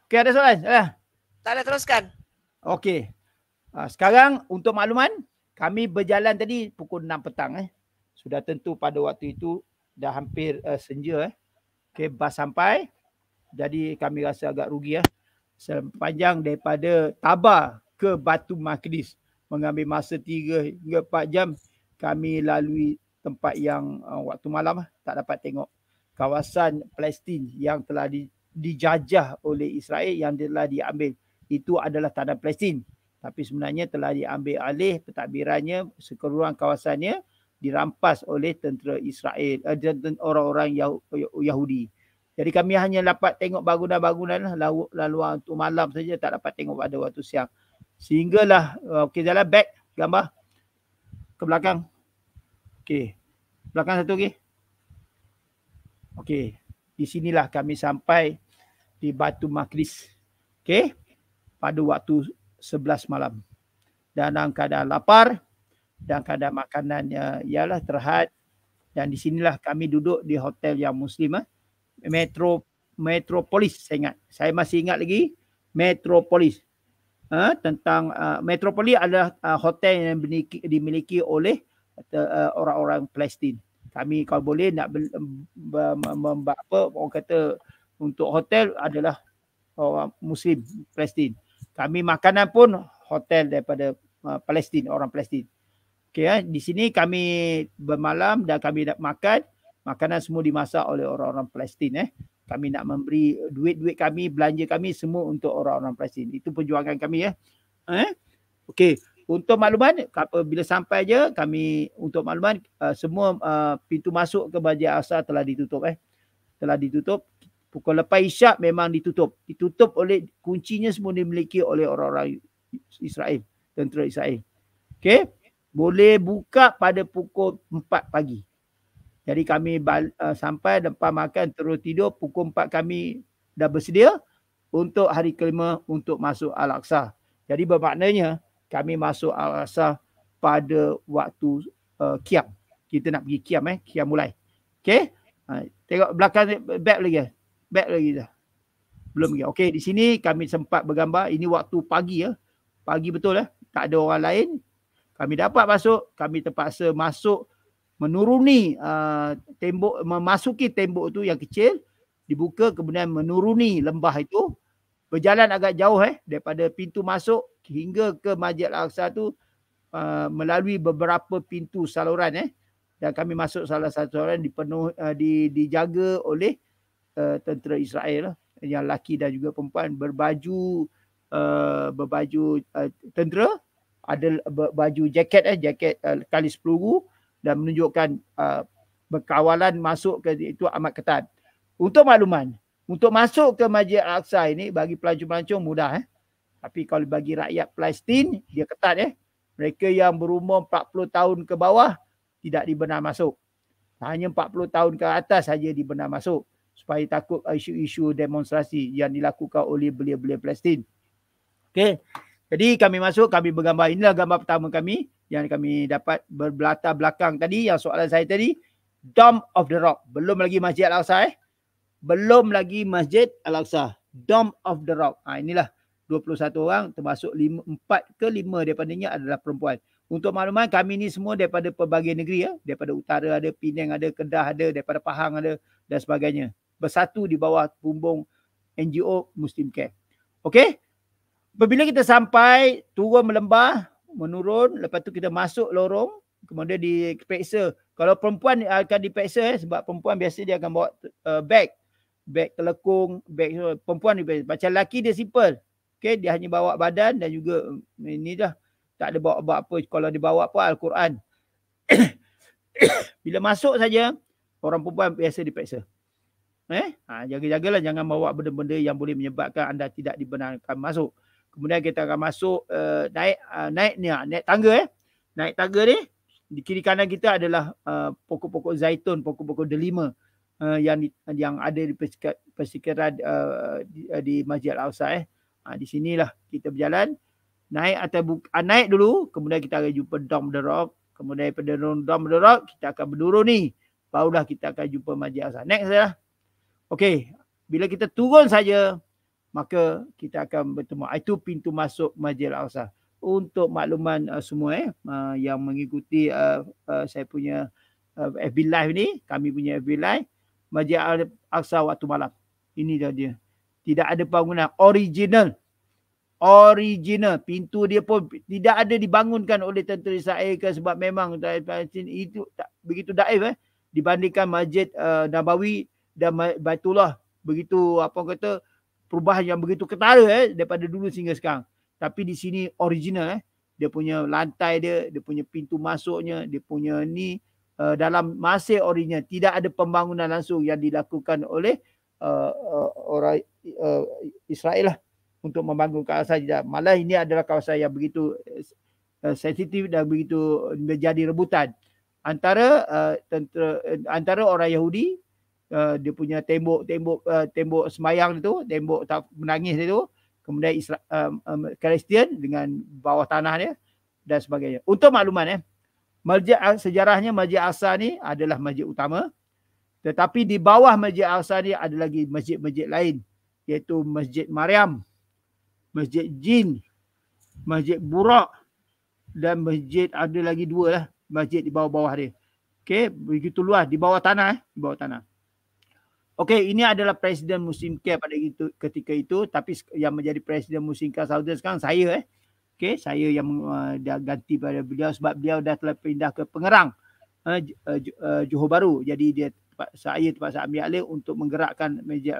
Okey ada soalan? Eh. Tak ada teruskan. Okey. Ha, sekarang untuk makluman kami berjalan tadi pukul 6 petang eh. Sudah tentu pada waktu itu dah hampir uh, senja eh. Okey bas sampai. Jadi kami rasa agak rugi eh. Sepanjang daripada Tabah ke Batu Makdis mengambil masa 3 hingga 4 jam kami lalui tempat yang uh, waktu malam lah, tak dapat tengok kawasan Palestin yang telah di, dijajah oleh Israel yang telah diambil itu adalah tanah Palestin tapi sebenarnya telah diambil alih pentadbirannya sekeluruhan kawasannya dirampas oleh tentera Israel eh, dan uh, orang-orang Yahudi. Jadi kami hanya dapat tengok bangunan-bangunan lah, lalu lalu waktu malam saja tak dapat tengok pada waktu siang. Sehinggalah uh, okey jalan back gambar ke belakang. Okey. Belakang satu okey. Okey. Di sinilah kami sampai di Batu Makris, Okey. Pada waktu 11 malam. Dan dalam keadaan lapar. Dan keadaan makanannya ialah terhad. Dan di sinilah kami duduk di hotel yang muslim. Eh? Metro Metropolis saya ingat. Saya masih ingat lagi Metropolis. Uh, tentang uh, Metropolis adalah uh, hotel yang dimiliki, oleh uh, orang-orang Palestin kami kalau boleh nak membuat apa orang kata untuk hotel adalah orang muslim Palestin. Kami makanan pun hotel daripada uh, Palestin, orang Palestin. Okey eh? di sini kami bermalam dan kami nak makan, makanan semua dimasak oleh orang-orang Palestin eh. Kami nak memberi duit-duit kami, belanja kami semua untuk orang-orang Palestin. Itu perjuangan kami ya. Eh. eh? Okey. Untuk makluman bila sampai je kami untuk makluman uh, semua uh, pintu masuk ke Banjir Asa telah ditutup eh. Telah ditutup. Pukul lepas Isyak memang ditutup. Ditutup oleh kuncinya semua dimiliki oleh orang-orang Israel, tentera Israel. Okay, Boleh buka pada pukul 4 pagi. Jadi kami bal, uh, sampai lepas makan terus tidur pukul 4 kami dah bersedia untuk hari kelima untuk masuk Al-Aqsa. Jadi bermaknanya kami masuk al-asr pada waktu uh, kiam kita nak pergi kiam eh kiam mulai okay ha, tengok belakang back lagi eh. back lagi dah belum pergi okay di sini kami sempat bergambar ini waktu pagi ya pagi betul eh tak ada orang lain kami dapat masuk kami terpaksa masuk menuruni uh, tembok memasuki tembok tu yang kecil dibuka kemudian menuruni lembah itu berjalan agak jauh eh daripada pintu masuk hingga ke Masjid Al-Aqsa tu uh, melalui beberapa pintu saluran eh dan kami masuk salah satu saluran dipenuh uh, di dijaga oleh uh, tentera Israel lah yang laki dan juga perempuan berbaju uh, berbaju uh, tentera ada baju jaket eh jaket uh, kalis peluru dan menunjukkan uh, berkawalan masuk ke itu amat ketat. Untuk makluman, untuk masuk ke Masjid Al-Aqsa ini bagi pelancong-pelancong mudah eh. Tapi kalau bagi rakyat Palestin dia ketat eh. Mereka yang berumur 40 tahun ke bawah tidak dibenar masuk. Hanya 40 tahun ke atas saja dibenar masuk supaya takut isu-isu demonstrasi yang dilakukan oleh belia-belia Palestin. Okey. Jadi kami masuk, kami bergambar. Inilah gambar pertama kami yang kami dapat berbelata belakang tadi yang soalan saya tadi. Dome of the Rock. Belum lagi Masjid Al-Aqsa eh. Belum lagi Masjid Al-Aqsa. Dome of the Rock. Ha, inilah 21 orang termasuk 4 ke 5 daripadanya adalah perempuan. Untuk makluman kami ni semua daripada pelbagai negeri ya. Daripada utara ada, Penang ada, Kedah ada, daripada Pahang ada dan sebagainya. Bersatu di bawah bumbung NGO Muslim Care. Okey. Apabila kita sampai turun melembah, menurun, lepas tu kita masuk lorong, kemudian diperiksa. Kalau perempuan akan diperiksa eh, sebab perempuan biasa dia akan bawa uh, eh, beg. Beg kelekung, beg perempuan diperiksa. Macam lelaki dia simple. Okay, dia hanya bawa badan dan juga ini eh, dah tak ada bawa, bawa apa kalau dia bawa apa Al-Quran. Bila masuk saja orang perempuan biasa diperiksa. Eh, ha, jaga-jagalah jangan bawa benda-benda yang boleh menyebabkan anda tidak dibenarkan masuk. Kemudian kita akan masuk uh, naik uh, naik ni ah, naik tangga eh. Naik tangga ni di kiri kanan kita adalah uh, pokok-pokok zaitun, pokok-pokok delima uh, yang yang ada di persekitaran uh, di, di Masjid Al-Aqsa eh. Ha, di sinilah kita berjalan. Naik atau bu- ah, naik dulu. Kemudian kita akan jumpa Dom the Rock. Kemudian pada Dom the Rock, kita akan berduru ni. Barulah kita akan jumpa Majid Aksa. Next lah. Okay. Bila kita turun saja, maka kita akan bertemu. Ah, itu pintu masuk Majid Aksa. Untuk makluman uh, semua eh, uh, yang mengikuti uh, uh, saya punya uh, FB Live ni, kami punya FB Live. Majid Aksa waktu malam. Ini dah dia tidak ada bangunan original original pintu dia pun tidak ada dibangunkan oleh tentera Israel ke sebab memang itu tak begitu daif eh dibandingkan masjid uh, Nabawi dan Baitullah begitu apa kata perubahan yang begitu ketara eh daripada dulu sehingga sekarang tapi di sini original eh dia punya lantai dia dia punya pintu masuknya dia punya ni uh, dalam masa orinya. tidak ada pembangunan langsung yang dilakukan oleh uh, orang uh, Israel lah untuk membangun kawasan tidak malah ini adalah kawasan yang begitu uh, sensitif dan begitu menjadi rebutan antara uh, tentera antara orang Yahudi uh, dia punya tembok tembok uh, tembok semayang itu tembok tak menangis itu kemudian Kristian uh, um, dengan bawah tanah dia dan sebagainya untuk makluman eh masjid sejarahnya masjid Asa ni adalah masjid utama tetapi di bawah Masjid Al-Aqsa ni ada lagi masjid-masjid lain iaitu Masjid Maryam, Masjid Jin, Masjid Burak dan masjid ada lagi dua lah masjid di bawah-bawah dia. Okey, begitu luas di bawah tanah eh, di bawah tanah. Okey, ini adalah Presiden Muslim K pada itu, ketika itu tapi yang menjadi Presiden Muslim K Saudi sekarang saya eh. Okey, saya yang uh, ganti pada beliau sebab beliau dah telah pindah ke Pengerang. Uh, uh, Johor Baru jadi dia saya terpaksa ambil alih untuk menggerakkan Masjid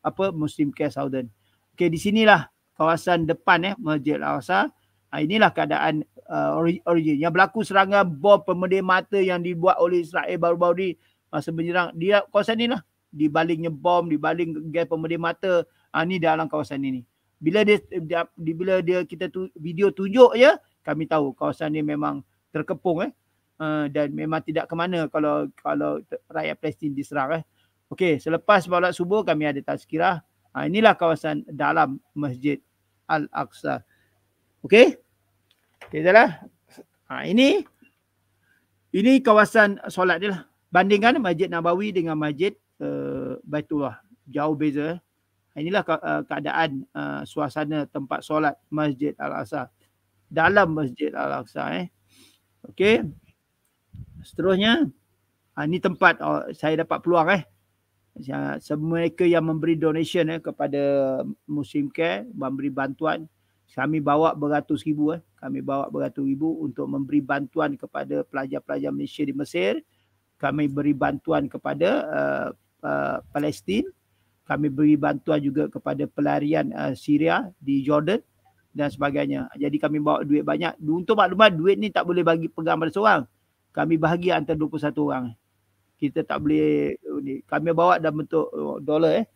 apa Muslim Care Southern. Okey di sinilah kawasan depan eh Masjid Al-Aqsa. Ha, inilah keadaan uh, origin yang berlaku serangan bom pemedih mata yang dibuat oleh Israel baru-baru ni masa menyerang dia kawasan inilah di baliknya bom di balik gas pemedih mata ha, ni dalam kawasan ini. Bila dia, dia bila dia kita tu, video tunjuk ya kami tahu kawasan ni memang terkepung eh uh, dan memang tidak ke mana kalau kalau rakyat Palestin diserang eh. Okey, selepas solat subuh kami ada tazkirah. Uh, inilah kawasan dalam Masjid Al-Aqsa. Okey? Okey dah lah. Ha, ini ini kawasan solat dia lah. Bandingkan Masjid Nabawi dengan Masjid uh, Baitullah. Jauh beza. Eh. Ha, inilah ke- keadaan uh, suasana tempat solat Masjid Al-Aqsa. Dalam Masjid Al-Aqsa eh. Okey seterusnya ha, ini tempat oh, saya dapat peluang eh ya, Semua mereka yang memberi donation eh, kepada musim care memberi bantuan kami bawa beratus ribu eh. kami bawa beratus ribu untuk memberi bantuan kepada pelajar-pelajar Malaysia di Mesir kami beri bantuan kepada uh, uh, Palestin kami beri bantuan juga kepada pelarian uh, Syria di Jordan dan sebagainya. Jadi kami bawa duit banyak. Untuk maklumat duit ni tak boleh bagi pegang pada seorang kami bahagia antara 21 orang. Kita tak boleh ni. Kami bawa dalam bentuk oh, dolar eh.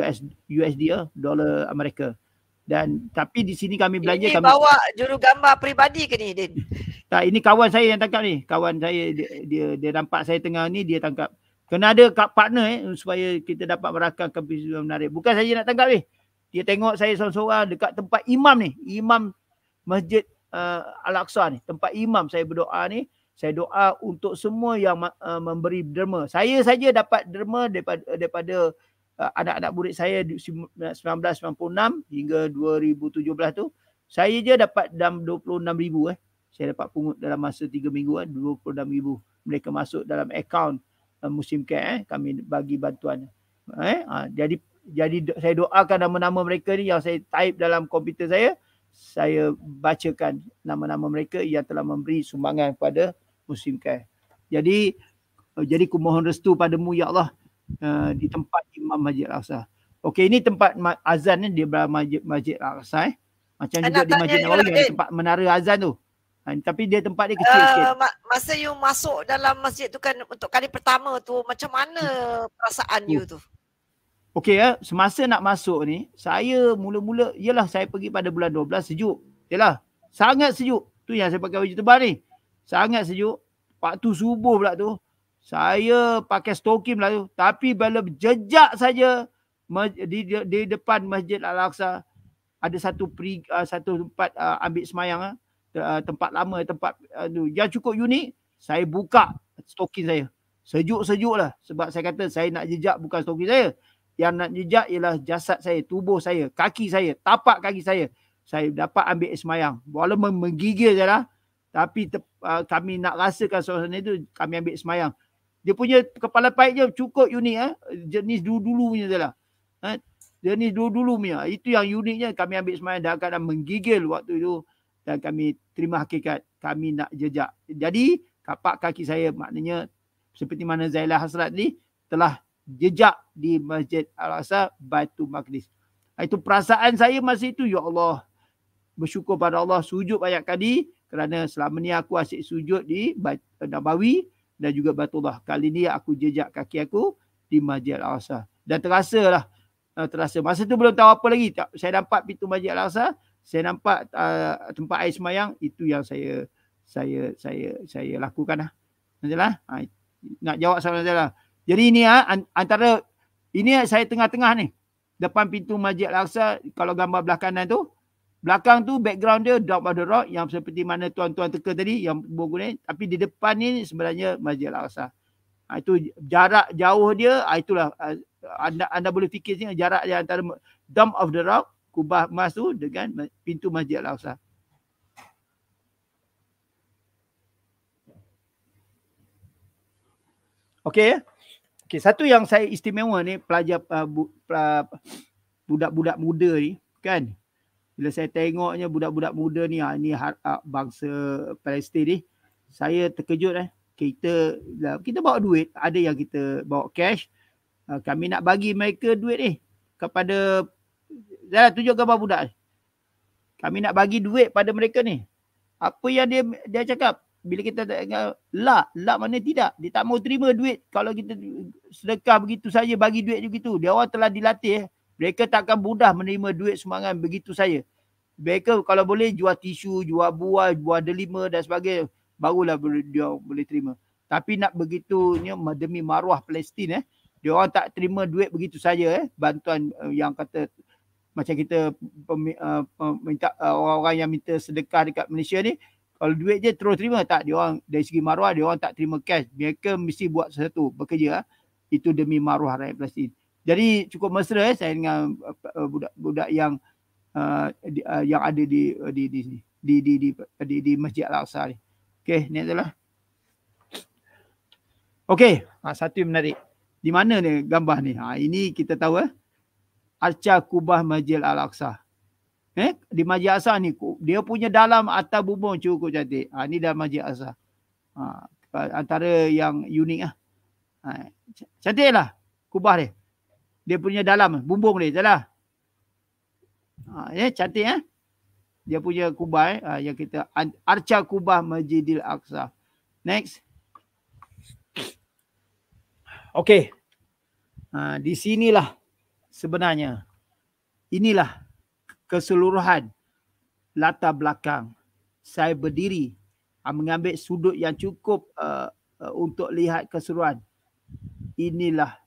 US USD eh, dolar Amerika. Dan tapi di sini kami belanja ini kami bawa juru gambar peribadi ke ni Din? tak, ini kawan saya yang tangkap ni. Kawan saya dia dia, dia nampak saya tengah ni dia tangkap. Kena ada kat partner eh supaya kita dapat merakam kebis yang menarik. Bukan saya nak tangkap ni. Dia tengok saya seorang-seorang dekat tempat imam ni. Imam Masjid uh, Al-Aqsa ni. Tempat imam saya berdoa ni saya doa untuk semua yang uh, memberi derma. Saya saja dapat derma daripada daripada eh, anak-anak murid saya di 1996 hingga 2017 tu. Saya je dapat dalam 26,000 eh. Saya dapat pungut dalam masa 3 minggu eh 26,000 mereka masuk dalam akaun uh, musim care eh kami bagi bantuan. Eh ha, jadi jadi do- saya doakan nama-nama mereka ni yang saya type dalam komputer saya saya bacakan nama-nama mereka yang telah memberi sumbangan kepada musim kan. Jadi uh, jadi ku mohon restu padamu ya Allah uh, di tempat Imam Masjid Al-Aqsa. Okey ini tempat ma- azan ni dia berada Masjid Masjid Al-Aqsa eh. Macam Anak eh, juga di Masjid ya, ya, Nawawi tempat menara azan tu. Ha, tapi dia tempat dia kecil uh, sikit. Ma- masa you masuk dalam masjid tu kan untuk kali pertama tu macam mana hmm. perasaan uh. you tu? Okey ya, semasa nak masuk ni, saya mula-mula, yelah saya pergi pada bulan 12, sejuk. Yelah, sangat sejuk. Tu yang saya pakai baju tebal ni. Sangat sejuk. Waktu subuh pula tu. Saya pakai stokim lah tu. Tapi bila jejak saja di, di, di, depan Masjid Al-Aqsa. Ada satu peri, uh, satu tempat uh, ambil semayang. Uh, tempat lama. tempat uh, tu. Yang cukup unik. Saya buka stokim saya. Sejuk-sejuk lah. Sebab saya kata saya nak jejak bukan stokim saya. Yang nak jejak ialah jasad saya, tubuh saya, kaki saya, tapak kaki saya. Saya dapat ambil semayang. Walaupun menggigil je lah tapi te, uh, kami nak rasakan suasana itu kami ambil semayang dia punya kepala paik je cukup unik eh jenis dulu-dulu punya adalah eh ah, jenis dulu-dulu punya itu yang uniknya kami ambil semayang dah keadaan menggigil waktu itu dan kami terima hakikat kami nak jejak jadi kapak kaki saya maknanya seperti mana Zailah Hasrat ni telah jejak di Masjid Al-Aqsa Batu Maqdis. Itu perasaan saya masa itu ya Allah bersyukur pada Allah sujud banyak kali kerana selama ni aku asyik sujud di eh, Nabawi dan juga Batullah. Kali ni aku jejak kaki aku di Masjid Al-Aqsa. Dan terasalah eh, terasa. Masa tu belum tahu apa lagi. Tak, saya nampak pintu Masjid Al-Aqsa, saya nampak uh, tempat air semayang, itu yang saya saya saya saya lakukan lah. Nazalah, ha, nak jawab soalan lah Jadi ini ah antara ini saya tengah-tengah ni. Depan pintu Masjid Al-Aqsa kalau gambar belah tu Belakang tu background dia Dog of the Rock yang seperti mana tuan-tuan teka tadi yang buku ni. Tapi di depan ni sebenarnya Masjid Al-Aqsa. Ha, itu jarak jauh dia, ha, itulah ha, anda, anda boleh fikir sini jarak dia antara Dome of the Rock, kubah emas tu dengan pintu Masjid Al-Aqsa. Okey. Ya? okay satu yang saya istimewa ni pelajar uh, bu, uh, budak-budak muda ni kan bila saya tengoknya budak-budak muda ni ha, ah, ni ha, ah, bangsa Palestin ni saya terkejut eh kita lah, kita bawa duit ada yang kita bawa cash ha, kami nak bagi mereka duit ni eh, kepada dalam tujuh gambar budak ni kami nak bagi duit pada mereka ni apa yang dia dia cakap bila kita tengok la la mana tidak dia tak mau terima duit kalau kita sedekah begitu saja bagi duit begitu dia orang telah dilatih eh. Mereka tak akan mudah menerima duit sumbangan begitu saja. Mereka kalau boleh jual tisu, jual buah, jual delima dan sebagainya. Barulah dia boleh terima. Tapi nak begitu demi maruah Palestin eh. Dia orang tak terima duit begitu saja eh. Bantuan eh, yang kata macam kita eh, minta eh, orang-orang yang minta sedekah dekat Malaysia ni. Kalau duit je terus terima tak dia orang dari segi maruah dia orang tak terima cash. Mereka mesti buat sesuatu bekerja. Eh? Itu demi maruah rakyat Palestin. Jadi cukup mesra eh saya dengan budak-budak eh, eh, uh, yang uh, di, uh, yang ada di uh, di di sini di di di di, di Masjid Al-Aqsa ni. Okey, ni adalah. Okey, ha, satu yang menarik. Di mana ni gambar ni? Ha, ini kita tahu eh. Arca Kubah Masjid Al-Aqsa. Eh, di Masjid Al-Aqsa ni dia punya dalam atap bubung cukup cantik. Ha, ini dalam Masjid Al-Aqsa. Ha, antara yang unik ah. Ha, cantiklah kubah dia dia punya dalam bumbung ni, jelah. Ha ya cantik eh. Dia punya kubah eh? ha, yang kita arca kubah majidil Aqsa. Next. Okey. Ha di sinilah sebenarnya inilah keseluruhan latar belakang saya berdiri ha, mengambil sudut yang cukup uh, uh, untuk lihat keseruan inilah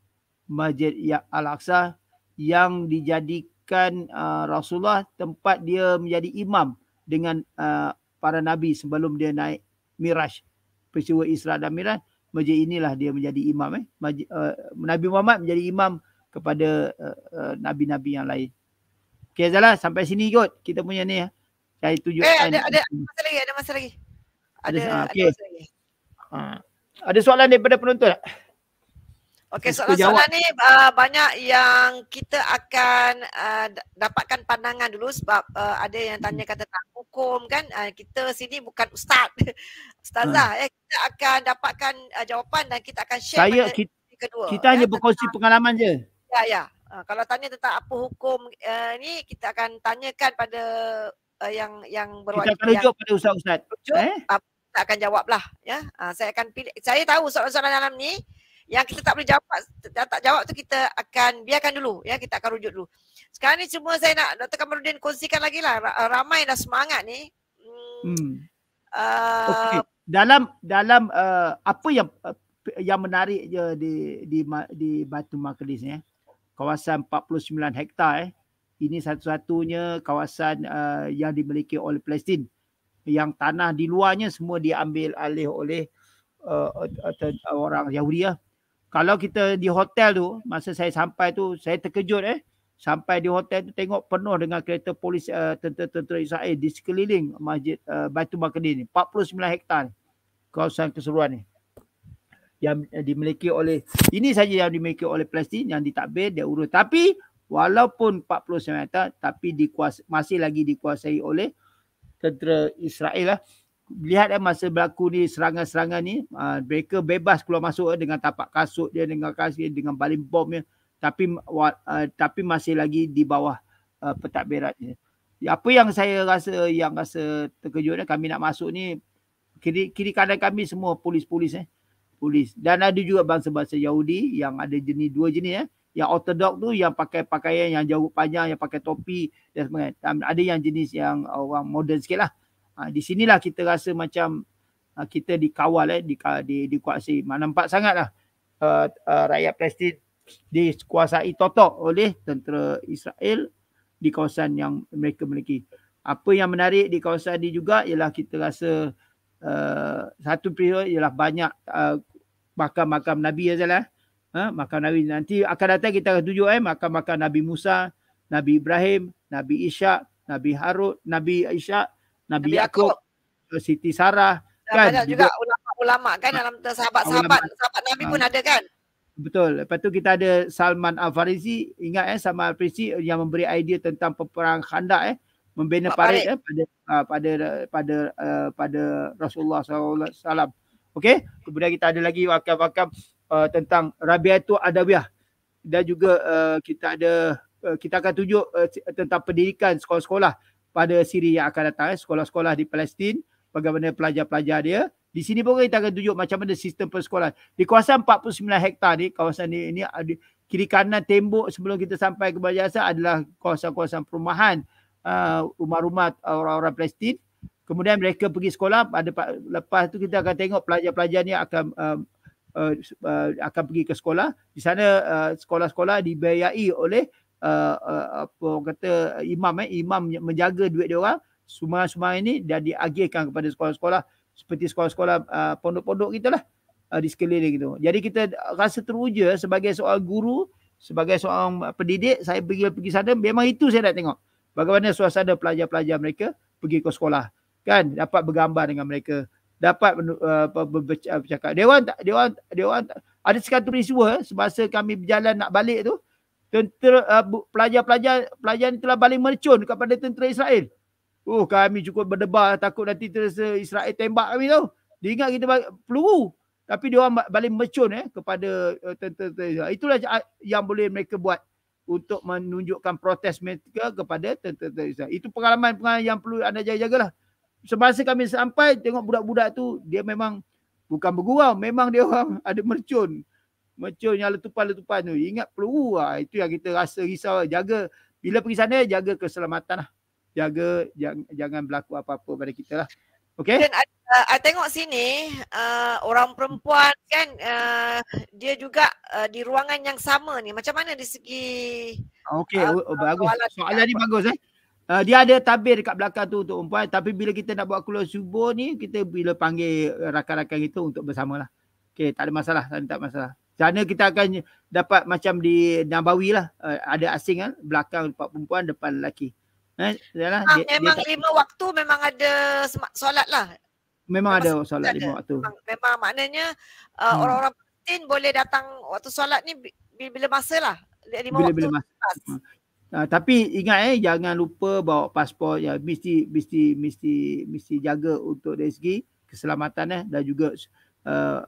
Masjid ya- Al-Aqsa yang dijadikan uh, Rasulullah tempat dia menjadi imam dengan uh, para nabi sebelum dia naik Miraj peristiwa Isra dan Miraj masjid inilah dia menjadi imam eh masjid, uh, Nabi Muhammad menjadi imam kepada uh, uh, nabi-nabi yang lain. Okey Zala sampai sini kot kita punya ni ya. Eh kan. ada ada, ada masa lagi ada masa lagi. Ada ada, okay. ada masa lagi. Uh, ada soalan daripada penonton tak? Okey, soalan-soalan ni uh, banyak yang kita akan uh, dapatkan pandangan dulu sebab uh, ada yang tanya kata hmm. tak hukum kan. Uh, kita sini bukan ustaz. Ustazah hmm. eh kita akan dapatkan uh, jawapan dan kita akan share Saya, pada kita, kedua. Kita ya, hanya berkongsi tentang, pengalaman je. Ya ya. Uh, kalau tanya tentang apa hukum uh, ni kita akan tanyakan pada uh, yang yang berwajib. Kita akan rujuk pada ustaz-ustaz. Rujuk, eh? Uh, kita akan lah. ya. Uh, saya akan pilih saya tahu soalan-soalan dalam ni yang kita tak boleh jawab tak jawab tu kita akan biarkan dulu ya kita akan rujuk dulu sekarang ni semua saya nak Dr. Kamarudin kongsikan lagi lah ramai dah semangat ni hmm. hmm. uh, okay. dalam dalam uh, apa yang uh, yang menarik je di di di Batu Maklis ni eh? kawasan 49 hektar eh ini satu-satunya kawasan uh, yang dimiliki oleh Palestin yang tanah di luarnya semua diambil alih oleh uh, uh orang Yahudi lah. Ya kalau kita di hotel tu masa saya sampai tu saya terkejut eh sampai di hotel tu tengok penuh dengan kereta polis uh, tentera-tentera Israel di sekeliling masjid uh, Baitul Maqdis ni 49 hektar ni, kawasan keseluruhan ni yang eh, dimiliki oleh ini saja yang dimiliki oleh Palestin yang ditakbir dia urus tapi walaupun 49 hektar tapi dikuas, masih lagi dikuasai oleh tentera Israel lah lihat eh masa berlaku ni serangan-serangan ni uh, mereka bebas keluar masuk eh, dengan tapak kasut dia dengan kasut dia dengan baling bomnya tapi uh, tapi masih lagi di bawah uh, ah, pentadbiratnya apa yang saya rasa yang rasa terkejutnya eh, kami nak masuk ni kiri kiri kanan kami semua polis-polis eh polis dan ada juga bangsa-bangsa Yahudi yang ada jenis dua jenis eh yang ortodok tu yang pakai pakaian yang jauh panjang yang pakai topi dan sebagainya. Kan. ada yang jenis yang orang modern sikit lah. Ha, di sinilah kita rasa macam ha, kita dikawal eh di di dikuasai. Mana nampak sangatlah uh, uh, rakyat Palestin dikuasai totok oleh tentera Israel di kawasan yang mereka miliki. Apa yang menarik di kawasan ini juga ialah kita rasa uh, satu periode ialah banyak uh, makam-makam Nabi azalah. Ya ha, makam Nabi nanti akan datang kita akan tunjuk eh makam-makam Nabi Musa, Nabi Ibrahim, Nabi Ishak, Nabi Harut, Nabi Ishak Nabi Yakub, eh, Siti Sarah dan kan banyak juga, ulama-ulama kan dalam sahabat-sahabat sahabat Nabi pun ah. ada kan. Betul. Lepas tu kita ada Salman Al-Farisi. Ingat eh Salman Al-Farisi yang memberi idea tentang peperangan Khandak eh membina parit eh pada uh, pada pada uh, pada Rasulullah sallallahu alaihi wasallam. Okey. Kemudian kita ada lagi wakaf-wakaf uh, tentang Rabiatu Adawiyah. Dan juga uh, kita ada uh, kita akan tunjuk uh, tentang pendidikan sekolah-sekolah pada siri yang akan datang eh. sekolah-sekolah di Palestin bagaimana pelajar-pelajar dia di sini pun kita akan tunjuk macam mana sistem persekolahan di kawasan 49 hektar ni kawasan ni ini kiri kanan tembok sebelum kita sampai ke Bajasa adalah kawasan-kawasan perumahan uh, rumah-rumah orang-orang Palestin Kemudian mereka pergi sekolah pada lepas tu kita akan tengok pelajar-pelajar ni akan um, uh, uh, uh, akan pergi ke sekolah di sana uh, sekolah-sekolah dibiayai oleh uh, apa orang kata imam eh imam menjaga duit dia orang sumar-sumar ini dah diagihkan kepada sekolah-sekolah seperti sekolah-sekolah uh, pondok-pondok kita lah uh, di sekeliling itu. Jadi kita rasa teruja sebagai seorang guru, sebagai seorang pendidik, saya pergi pergi sana memang itu saya nak tengok. Bagaimana suasana pelajar-pelajar mereka pergi ke sekolah. Kan dapat bergambar dengan mereka, dapat uh, bercakap. Dewan dewan dewan ada sekatu risua semasa kami berjalan nak balik tu, uh, tentera uh, ah, pelajar-pelajar pelajar ini telah balik mercun kepada tentera Israel. Oh kami cukup berdebar takut nanti tentera Israel tembak kami tau. Dia ingat kita peluru. Tapi dia orang balik mercun eh kepada uh, tentera Israel. Itulah yang boleh mereka buat untuk menunjukkan protes mereka kepada tentera Israel. Itu pengalaman-pengalaman yang perlu anda jaga-jagalah. Semasa kami sampai tengok budak-budak tu dia memang bukan bergurau memang dia orang ada mercun mencurnya letupan-letupan tu. Ingat peluru lah. Itu yang kita rasa risau. Jaga, bila pergi sana, jaga keselamatan lah. Jaga, jang, jangan berlaku apa-apa pada kita lah. Okay? Dan saya uh, tengok sini, uh, orang perempuan kan, uh, dia juga uh, di ruangan yang sama ni. Macam mana di segi... Okay, uh, oh, bagus. Soalan ni bagus eh. Uh, dia ada tabir dekat belakang tu untuk perempuan tapi bila kita nak buat keluar subuh ni kita bila panggil uh, rakan-rakan itu untuk bersama lah okay tak ada masalah, tak ada masalah sana kita akan dapat macam di Nabawi lah uh, ada asing kan belakang perempuan depan lelaki eh, yalah, ha, dia, memang dia lima waktu memang ada solat lah memang, memang ada solat lima ada. waktu memang, memang maknanya uh, hmm. orang-orang penting boleh datang waktu solat ni bila bila masa lah lima bila, bila masa. Uh, tapi ingat eh jangan lupa bawa pasport ya mesti mesti mesti mesti jaga untuk dari segi keselamatan eh dan juga uh,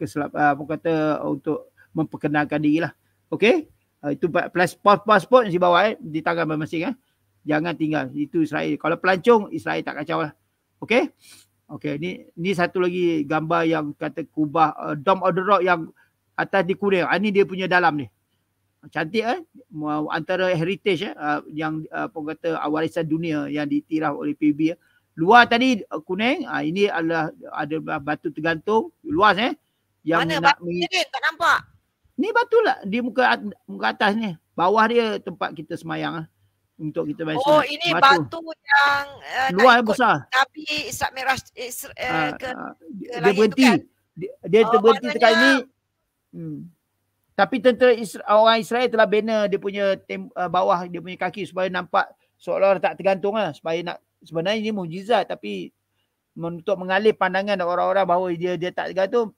keselap uh, apa kata untuk memperkenalkan dirilah. Okey? Uh, itu plus pasport-pasport mesti bawa eh di tangan masing-masing eh. Jangan tinggal itu Israel. Kalau pelancong Israel tak kacau lah. Okey? Okey, ni ni satu lagi gambar yang kata kubah uh, Dom of the Rock yang atas di kuning. Ah, ini dia punya dalam ni. Cantik eh antara heritage eh yang apa kata warisan dunia yang ditiraf oleh PBB. Eh. Luar tadi kuning, ini adalah ada batu tergantung luas eh yang Mana nak batu ni tak nampak? Ni batu lah. Di muka, muka atas ni. Bawah dia tempat kita semayang lah. Untuk kita main Oh ini batu, batu yang uh, Luar yang besar Tapi Isak Merah eh, uh, uh, ke, ah, ke Dia berhenti kan? Dia, dia oh, terhenti dekat ini hmm. Tapi tentera Isra, orang Israel telah bina Dia punya tem, uh, bawah Dia punya kaki Supaya nampak Seolah-olah tak tergantunglah Supaya nak Sebenarnya ini mujizat Tapi untuk mengalih pandangan orang-orang bahawa dia dia tak tegak tu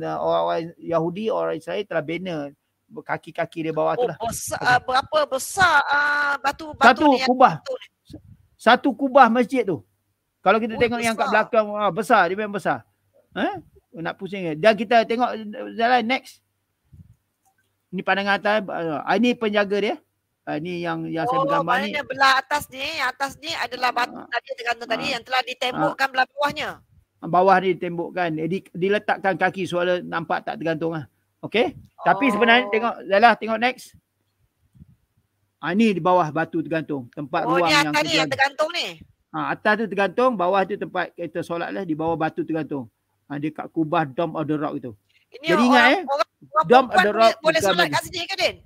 orang-orang Yahudi orang Israel telah bina kaki-kaki dia bawah oh, tu lah. Besar, uh, berapa besar uh, batu batu Satu ni kubah. Ni. Satu kubah masjid tu. Kalau kita oh, tengok besar. yang kat belakang uh, besar dia memang besar. Ha? Nak pusing dia. Dan kita tengok eh, jalan next. Ini pandangan atas. ini penjaga dia. Uh, ni yang yang oh, saya bergambar ni. Oh, maknanya belah atas ni, atas ni adalah batu uh, tadi dengan uh, tadi ah. yang telah ditembukkan uh, belah bawahnya. Bawah ni ditembukkan. Jadi eh, diletakkan kaki suara nampak tak tergantung lah. Okay. Oh. Tapi sebenarnya oh. tengok, Zailah tengok next. Ha, ni di bawah batu tergantung. Tempat oh, ruang yang tergantung. Oh, ni atas yang tergantung ni? Ha, atas tu tergantung, bawah tu tempat kita solat lah. Di bawah batu tergantung. Ha, dia kat kubah Dom of the Rock tu. Ini Jadi orang, ingat eh. Orang, orang, Dom of the Rock. Boleh solat kat sini kan? Din?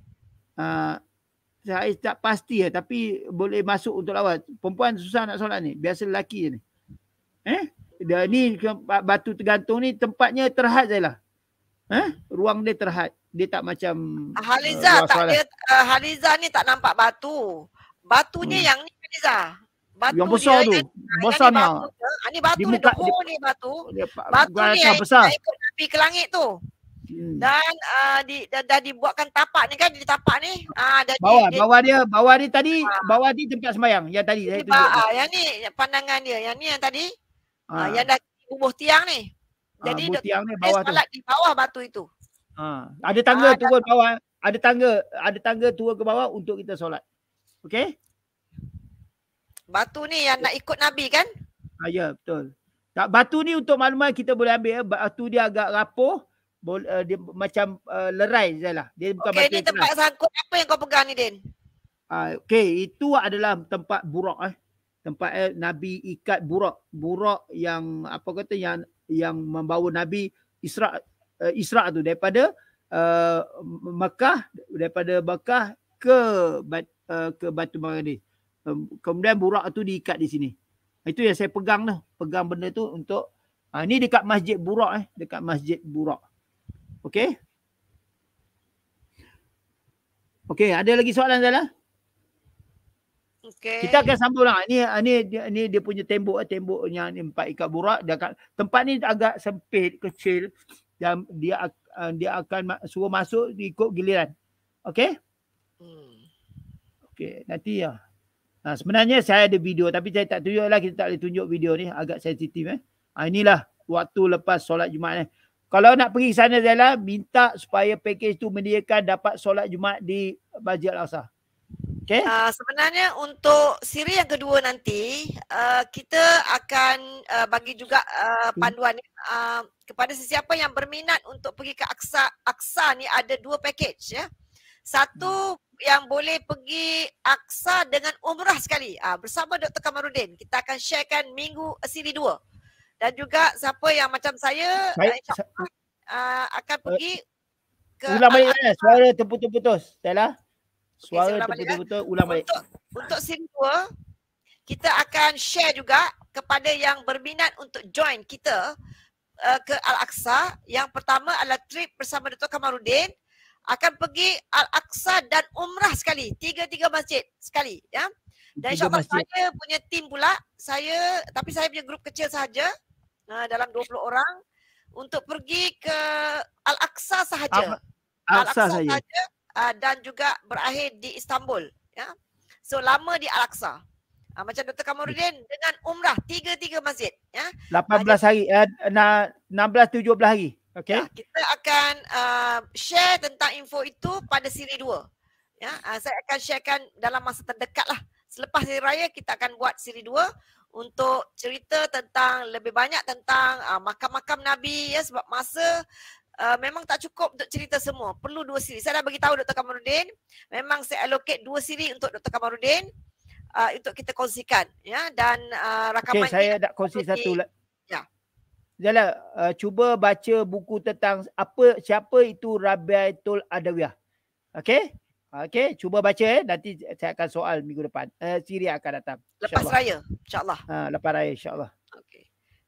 Uh, saya tak pasti lah tapi boleh masuk untuk lawan. Perempuan susah nak solat ni. Biasa lelaki je ni. Eh? Dia ni batu tergantung ni tempatnya terhad je lah. Eh? Ruang dia terhad. Dia tak macam ah, Haliza uh, tak dia, uh, Haliza ni tak nampak batu. Batunya hmm. yang ni Haliza. Batu yang besar dia tu. Yang, ah, besar yang ni, batu, ni batu di muka, ni. Dia, batu dia, batu dia, ni. Batu ni. Batu ni. Batu ni. Batu ni. Batu ni. Batu Hmm. Dan uh, di, dah, dah dibuatkan tapak ni kan, di tapak ni. Uh, dah bawah, di, bawah dia, bawah dia tadi, uh, bawah dia tempat sembahyang yang tadi. Saya bah, uh, yang ni pandangan dia, yang ni yang tadi. Uh, uh, yang dah kubur tiang ni. Jadi uh, tiang ni bawah dia di bawah batu itu. Uh, ada tangga uh, turun bawah. Ada tangga, ada tangga turun ke bawah untuk kita solat. Okey? Batu ni yang nak ikut Nabi kan? Ah, ya, betul. batu ni untuk maklumat kita boleh ambil ya. Batu dia agak rapuh bol, uh, dia macam uh, lerai lah Dia bukan okay, batu. ni tempat lah. sangkut apa yang kau pegang ni Din? Ah, uh, okey, itu adalah tempat buruk eh. Tempat eh, Nabi ikat buruk. Buruk yang apa kata yang yang membawa Nabi Isra uh, Isra tu daripada uh, Mekah daripada Mekah ke uh, ke Batu Marah ni. kemudian buruk tu diikat di sini. Itu yang saya pegang tu, lah. pegang benda tu untuk Ha, ni dekat masjid buruk eh. Dekat masjid buruk Okay. Okay, ada lagi soalan Zala? Okay. Kita akan sambunglah. Ni ni ni dia punya tembok tembok yang ni empat ikat burak dekat tempat ni agak sempit kecil dan dia dia eh, akan suruh masuk ikut giliran. Okay. Hmm. Okey, nanti ya. Nah, ha, sebenarnya saya ada video tapi saya tak tunjuklah kita tak boleh tunjuk video ni agak sensitif eh. Ah inilah waktu lepas solat Jumaat ni. Eh. Kalau nak pergi sana Zaila, minta supaya package tu menyediakan dapat solat Jumaat di Masjid Al-Aqsa. Okay. Uh, ah, sebenarnya untuk siri yang kedua nanti, uh, kita akan uh, bagi juga uh, panduan uh, kepada sesiapa yang berminat untuk pergi ke Aqsa. Aqsa ni ada dua package ya. Satu yang boleh pergi Aqsa dengan umrah sekali. Uh, bersama Dr. Kamarudin, kita akan sharekan minggu siri dua dan juga siapa yang macam saya, saya insyaallah uh, ah, akan eh, pergi uh, ke ulang balik Al-Aqsa. Eh. suara terputus-putus Stella suara okay, eh. terputus-putus ulang balik untuk, untuk sim tour kita akan share juga kepada yang berminat untuk join kita uh, ke Al-Aqsa yang pertama adalah trip bersama Dr. Kamarudin akan pergi Al-Aqsa dan Umrah sekali tiga-tiga masjid sekali ya dan insyaAllah saya punya tim pula, saya tapi saya punya grup kecil sahaja dalam 20 orang untuk pergi ke Al-Aqsa sahaja. Al-Aqsa, al sahaja. sahaja ah, dan juga berakhir di Istanbul. Ya. So lama di Al-Aqsa. Uh, macam Dr. Kamarudin hmm. dengan umrah tiga-tiga masjid. Ya. 18 hari. Eh, uh, 16-17 hari. Okay. Ya, kita akan uh, share tentang info itu pada siri Dua. Ya, uh, saya akan sharekan dalam masa terdekat lah. Selepas hari raya kita akan buat siri Dua untuk cerita tentang lebih banyak tentang uh, makam-makam Nabi ya sebab masa uh, memang tak cukup untuk cerita semua. Perlu dua siri. Saya dah bagi tahu Dr. Kamarudin, memang saya allocate dua siri untuk Dr. Kamarudin uh, ah, untuk kita kongsikan ya dan uh, rakaman okay, saya nak kongsi satu lah. Ya. Zala, uh, cuba baca buku tentang apa siapa itu Rabiatul Adawiyah. Okey? Okay, cuba baca eh. Nanti saya akan soal minggu depan. Uh, Siri akan datang. Lepas insya raya, insyaAllah. Ha, lepas raya, insyaAllah. Okay.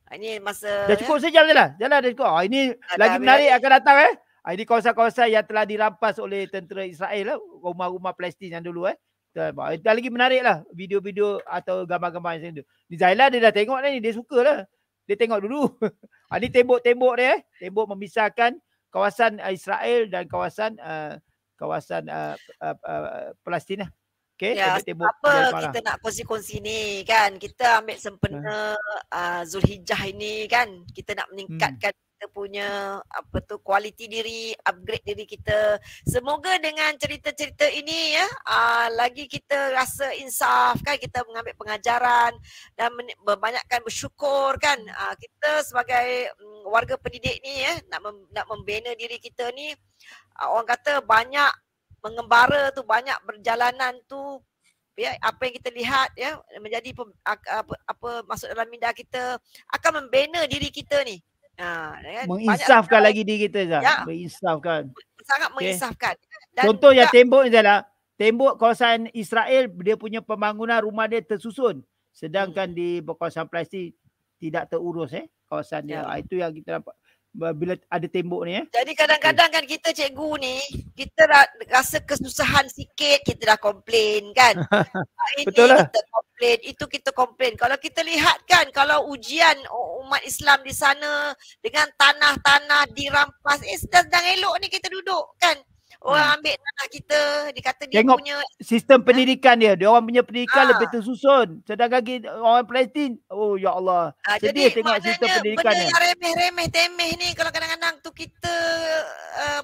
Ah, ini masa... Dah cukup ya? Eh? sejam je lah. Jalan dah cukup. Oh, ini ada lagi menarik akan datang eh. Ah, ini kawasan-kawasan yang telah dirampas oleh tentera Israel lah. Rumah-rumah Palestin yang dulu eh. Itu lagi menarik lah video-video atau gambar-gambar yang tu. Ni Zaila dia dah tengok lah ni. Dia suka lah. Dia tengok dulu. ha, ni tembok-tembok dia eh. Tembok memisahkan kawasan Israel dan kawasan uh, kawasan uh, uh, uh, Palestin lah. Okay, ya, apa lah. kita nak kongsi-kongsi ni kan? Kita ambil sempena uh, Zulhijjah ini kan? Kita nak hmm. meningkatkan hmm kita punya apa tu kualiti diri, upgrade diri kita. Semoga dengan cerita-cerita ini ya, uh, lagi kita rasa insaf kan kita mengambil pengajaran dan membanyakkan bersyukur kan. Uh, kita sebagai um, warga pendidik ni ya nak mem- nak membina diri kita ni uh, orang kata banyak mengembara tu, banyak berjalanan tu ya apa yang kita lihat ya menjadi apa apa masuk dalam minda kita akan membina diri kita ni Ha, ya kan? menginsafkan lagi diri kita Zah. Ya. Menginsafkan. Sangat menginsafkan. Okay. Dan Contoh yang tembok ni Zah Tembok kawasan Israel, dia punya pembangunan rumah dia tersusun. Sedangkan hmm. di kawasan Palestin tidak terurus eh. Kawasan dia. Ya. Ha, itu yang kita nampak bila ada tembok ni eh. Jadi kadang-kadang kan kita cikgu ni kita rasa kesusahan sikit kita dah komplain kan. Ah, ini Betul lah. kita komplain, itu kita komplain. Kalau kita lihat kan kalau ujian umat Islam di sana dengan tanah-tanah dirampas, eh sedang-sedang elok ni kita duduk kan orang ha. ambil tanah kita dia kata dia Tengok punya sistem eh? pendidikan ha. dia dia orang punya pendidikan ha. lebih tersusun sedangkan orang Palestin oh ya Allah ha. jadi Sedih tengok sistem pendidikan benda ni remeh-remeh temeh ni kalau kadang-kadang tu kita uh,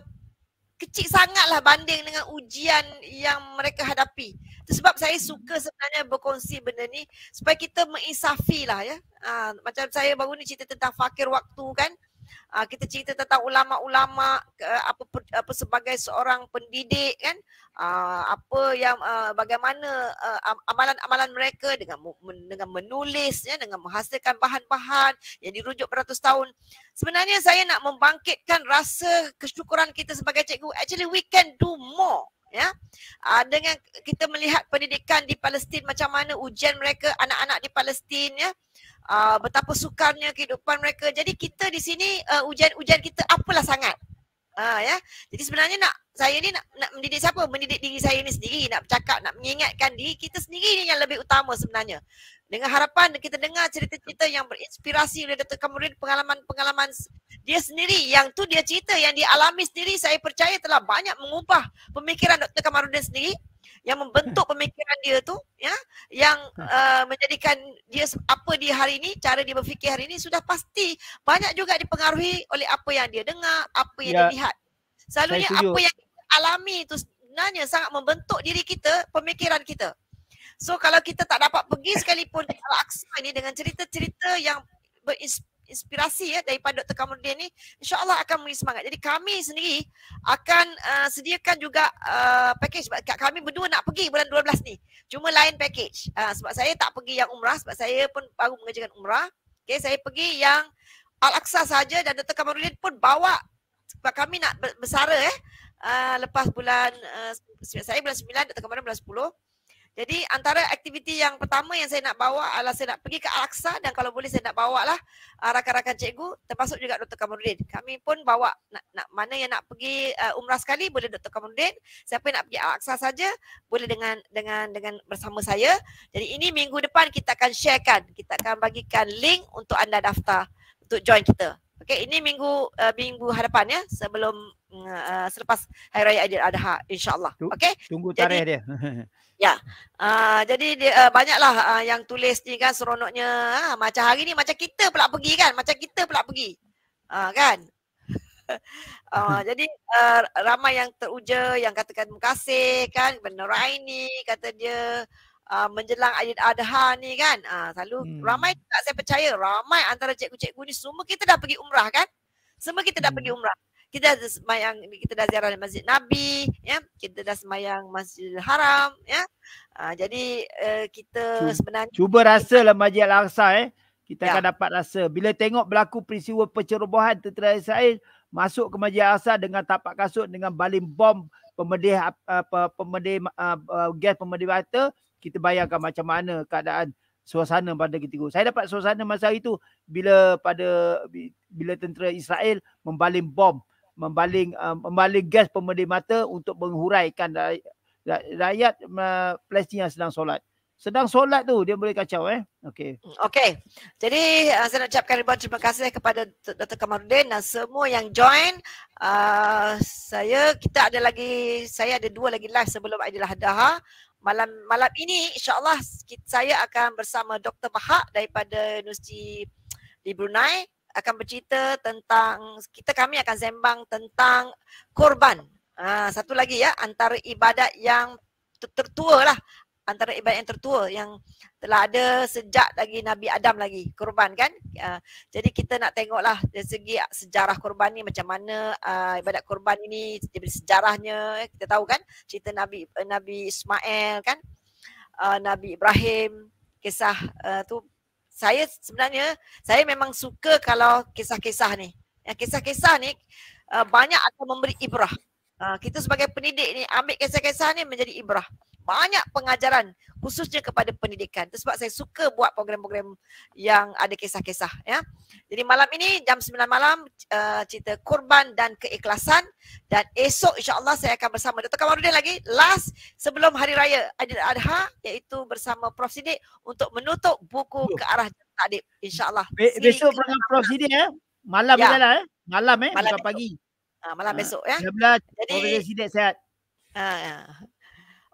kecil sangatlah banding dengan ujian yang mereka hadapi itu sebab saya suka sebenarnya berkongsi benda ni supaya kita menginsafi lah ya. Ha, macam saya baru ni cerita tentang fakir waktu kan. Ah, kita cerita tentang ulama-ulama apa apa sebagai seorang pendidik kan ah, apa yang ah, bagaimana amalan-amalan mereka dengan dengan menulis ya dengan menghasilkan bahan-bahan yang dirujuk beratus tahun sebenarnya saya nak membangkitkan rasa kesyukuran kita sebagai cikgu actually we can do more ya uh, dengan kita melihat pendidikan di Palestin macam mana ujian mereka anak-anak di Palestin ya uh, betapa sukarnya kehidupan mereka. Jadi kita di sini uh, ujian-ujian kita apalah sangat. Uh, ya. Jadi sebenarnya nak saya ni nak, nak mendidik siapa? Mendidik diri saya ni sendiri nak bercakap, nak mengingatkan diri kita sendiri ni yang lebih utama sebenarnya. Dengan harapan kita dengar cerita-cerita yang berinspirasi oleh Dr. Kamurin pengalaman-pengalaman dia sendiri yang tu dia cerita yang dia alami sendiri saya percaya telah banyak mengubah pemikiran Dr. Kamarudin sendiri yang membentuk pemikiran dia tu ya yang hmm. uh, menjadikan dia apa dia hari ini cara dia berfikir hari ini sudah pasti banyak juga dipengaruhi oleh apa yang dia dengar apa yang ya. dia lihat selalunya apa yang kita alami itu sebenarnya sangat membentuk diri kita pemikiran kita so kalau kita tak dapat pergi sekalipun ke al-aqsa ini dengan cerita-cerita yang berinspirasi inspirasi ya daripada Dr. Kamrudin ni insyaallah akan memberi semangat. Jadi kami sendiri akan uh, sediakan juga uh, package sebab kami berdua nak pergi bulan 12 ni. Cuma lain package. Uh, sebab saya tak pergi yang umrah sebab saya pun baru mengerjakan umrah. Okey, saya pergi yang Al-Aqsa saja dan Dr. Kamrudin pun bawa sebab kami nak bersara eh. Uh, lepas bulan uh, saya bulan 9 Dr. Kamrudin bulan 10. Jadi antara aktiviti yang pertama yang saya nak bawa adalah saya nak pergi ke Al-Aqsa dan kalau boleh saya nak bawa lah uh, rakan-rakan cikgu termasuk juga Dr. Kamarudin. Kami pun bawa nak, nak mana yang nak pergi uh, umrah sekali boleh Dr. Kamarudin. Siapa yang nak pergi Al-Aqsa saja boleh dengan dengan dengan bersama saya. Jadi ini minggu depan kita akan sharekan, kita akan bagikan link untuk anda daftar untuk join kita. Okey, ini minggu uh, minggu hadapan ya sebelum uh, selepas Hari Raya Aidiladha insya-Allah. Okey. Tunggu tarikh jadi, dia. ya. Uh, jadi dia uh, banyaklah uh, yang tulis ni kan seronoknya uh, macam hari ni macam kita pula pergi kan, macam kita pula pergi. Uh, kan? uh, jadi uh, ramai yang teruja yang katakan terima kasih kan benar ini kata dia uh, menjelang Aid Adha ni kan. Uh, selalu hmm. ramai tak saya percaya. Ramai antara cikgu-cikgu ni semua kita dah pergi umrah kan. Semua kita dah hmm. pergi umrah. Kita dah semayang, kita dah ziarah Masjid Nabi, ya. Kita dah semayang Masjid Haram, ya. Uh, jadi uh, kita cuba, sebenarnya cuba rasalah Masjid Al-Aqsa eh. Kita ya. akan dapat rasa bila tengok berlaku peristiwa pencerobohan tentera Israel masuk ke Masjid Al-Aqsa dengan tapak kasut dengan baling bom pemedih apa uh, pemedih uh, uh, gas pemedih mata kita bayangkan macam mana keadaan suasana pada ketika itu. Saya dapat suasana masa itu bila pada bila tentera Israel membaling bom, membaling uh, membaling gas pemedih mata untuk menghuraikan rakyat, rakyat uh, Palestin yang sedang solat. Sedang solat tu dia boleh kacau eh. Okey. Okey. Jadi uh, saya nak ucapkan ribuan terima kasih kepada Dr. Kamarudin dan semua yang join. Uh, saya kita ada lagi saya ada dua lagi live sebelum Aidiladha. Uh, malam malam ini insyaallah saya akan bersama Dr. Mahak daripada Universiti di Brunei akan bercerita tentang kita kami akan sembang tentang korban. Ah satu lagi ya antara ibadat yang tertua lah antara ibadat yang tertua yang telah ada sejak lagi Nabi Adam lagi kurban kan. Uh, jadi kita nak tengoklah dari segi sejarah kurban ni macam mana uh, ibadat kurban ini sejarahnya eh, kita tahu kan cerita Nabi uh, Nabi Ismail kan uh, Nabi Ibrahim kisah uh, tu saya sebenarnya saya memang suka kalau kisah-kisah ni. yang kisah-kisah ni uh, banyak akan memberi ibrah. Uh, kita sebagai pendidik ni ambil kisah-kisah ni menjadi ibrah banyak pengajaran khususnya kepada pendidikan. Itu sebab saya suka buat program-program yang ada kisah-kisah ya. Jadi malam ini jam 9 malam uh, cerita kurban dan keikhlasan dan esok insya-Allah saya akan bersama Dr. Kamarudin lagi last sebelum hari raya Aidil Adha iaitu bersama Prof Sidik untuk menutup buku ke arah takdib insya-Allah. Be- besok bersama Prof Sidik ya. Malam ya. Lah, eh. Malam eh malam bukan pagi. Ha, malam ha. besok ya. Jadi, Prof Sidik sehat. Ha, ah, ya.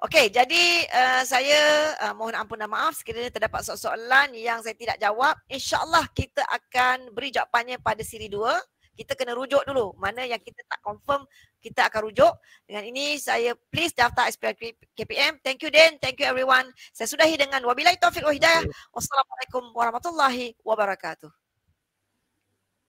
Okey, jadi uh, saya uh, mohon ampun dan maaf sekiranya terdapat soalan yang saya tidak jawab. InsyaAllah kita akan beri jawapannya pada siri dua. Kita kena rujuk dulu. Mana yang kita tak confirm, kita akan rujuk. Dengan ini saya please daftar SPR KPM. Thank you Dan, thank you everyone. Saya sudahi dengan Wabilai taufiq wa hidayah. Wassalamualaikum warahmatullahi wabarakatuh.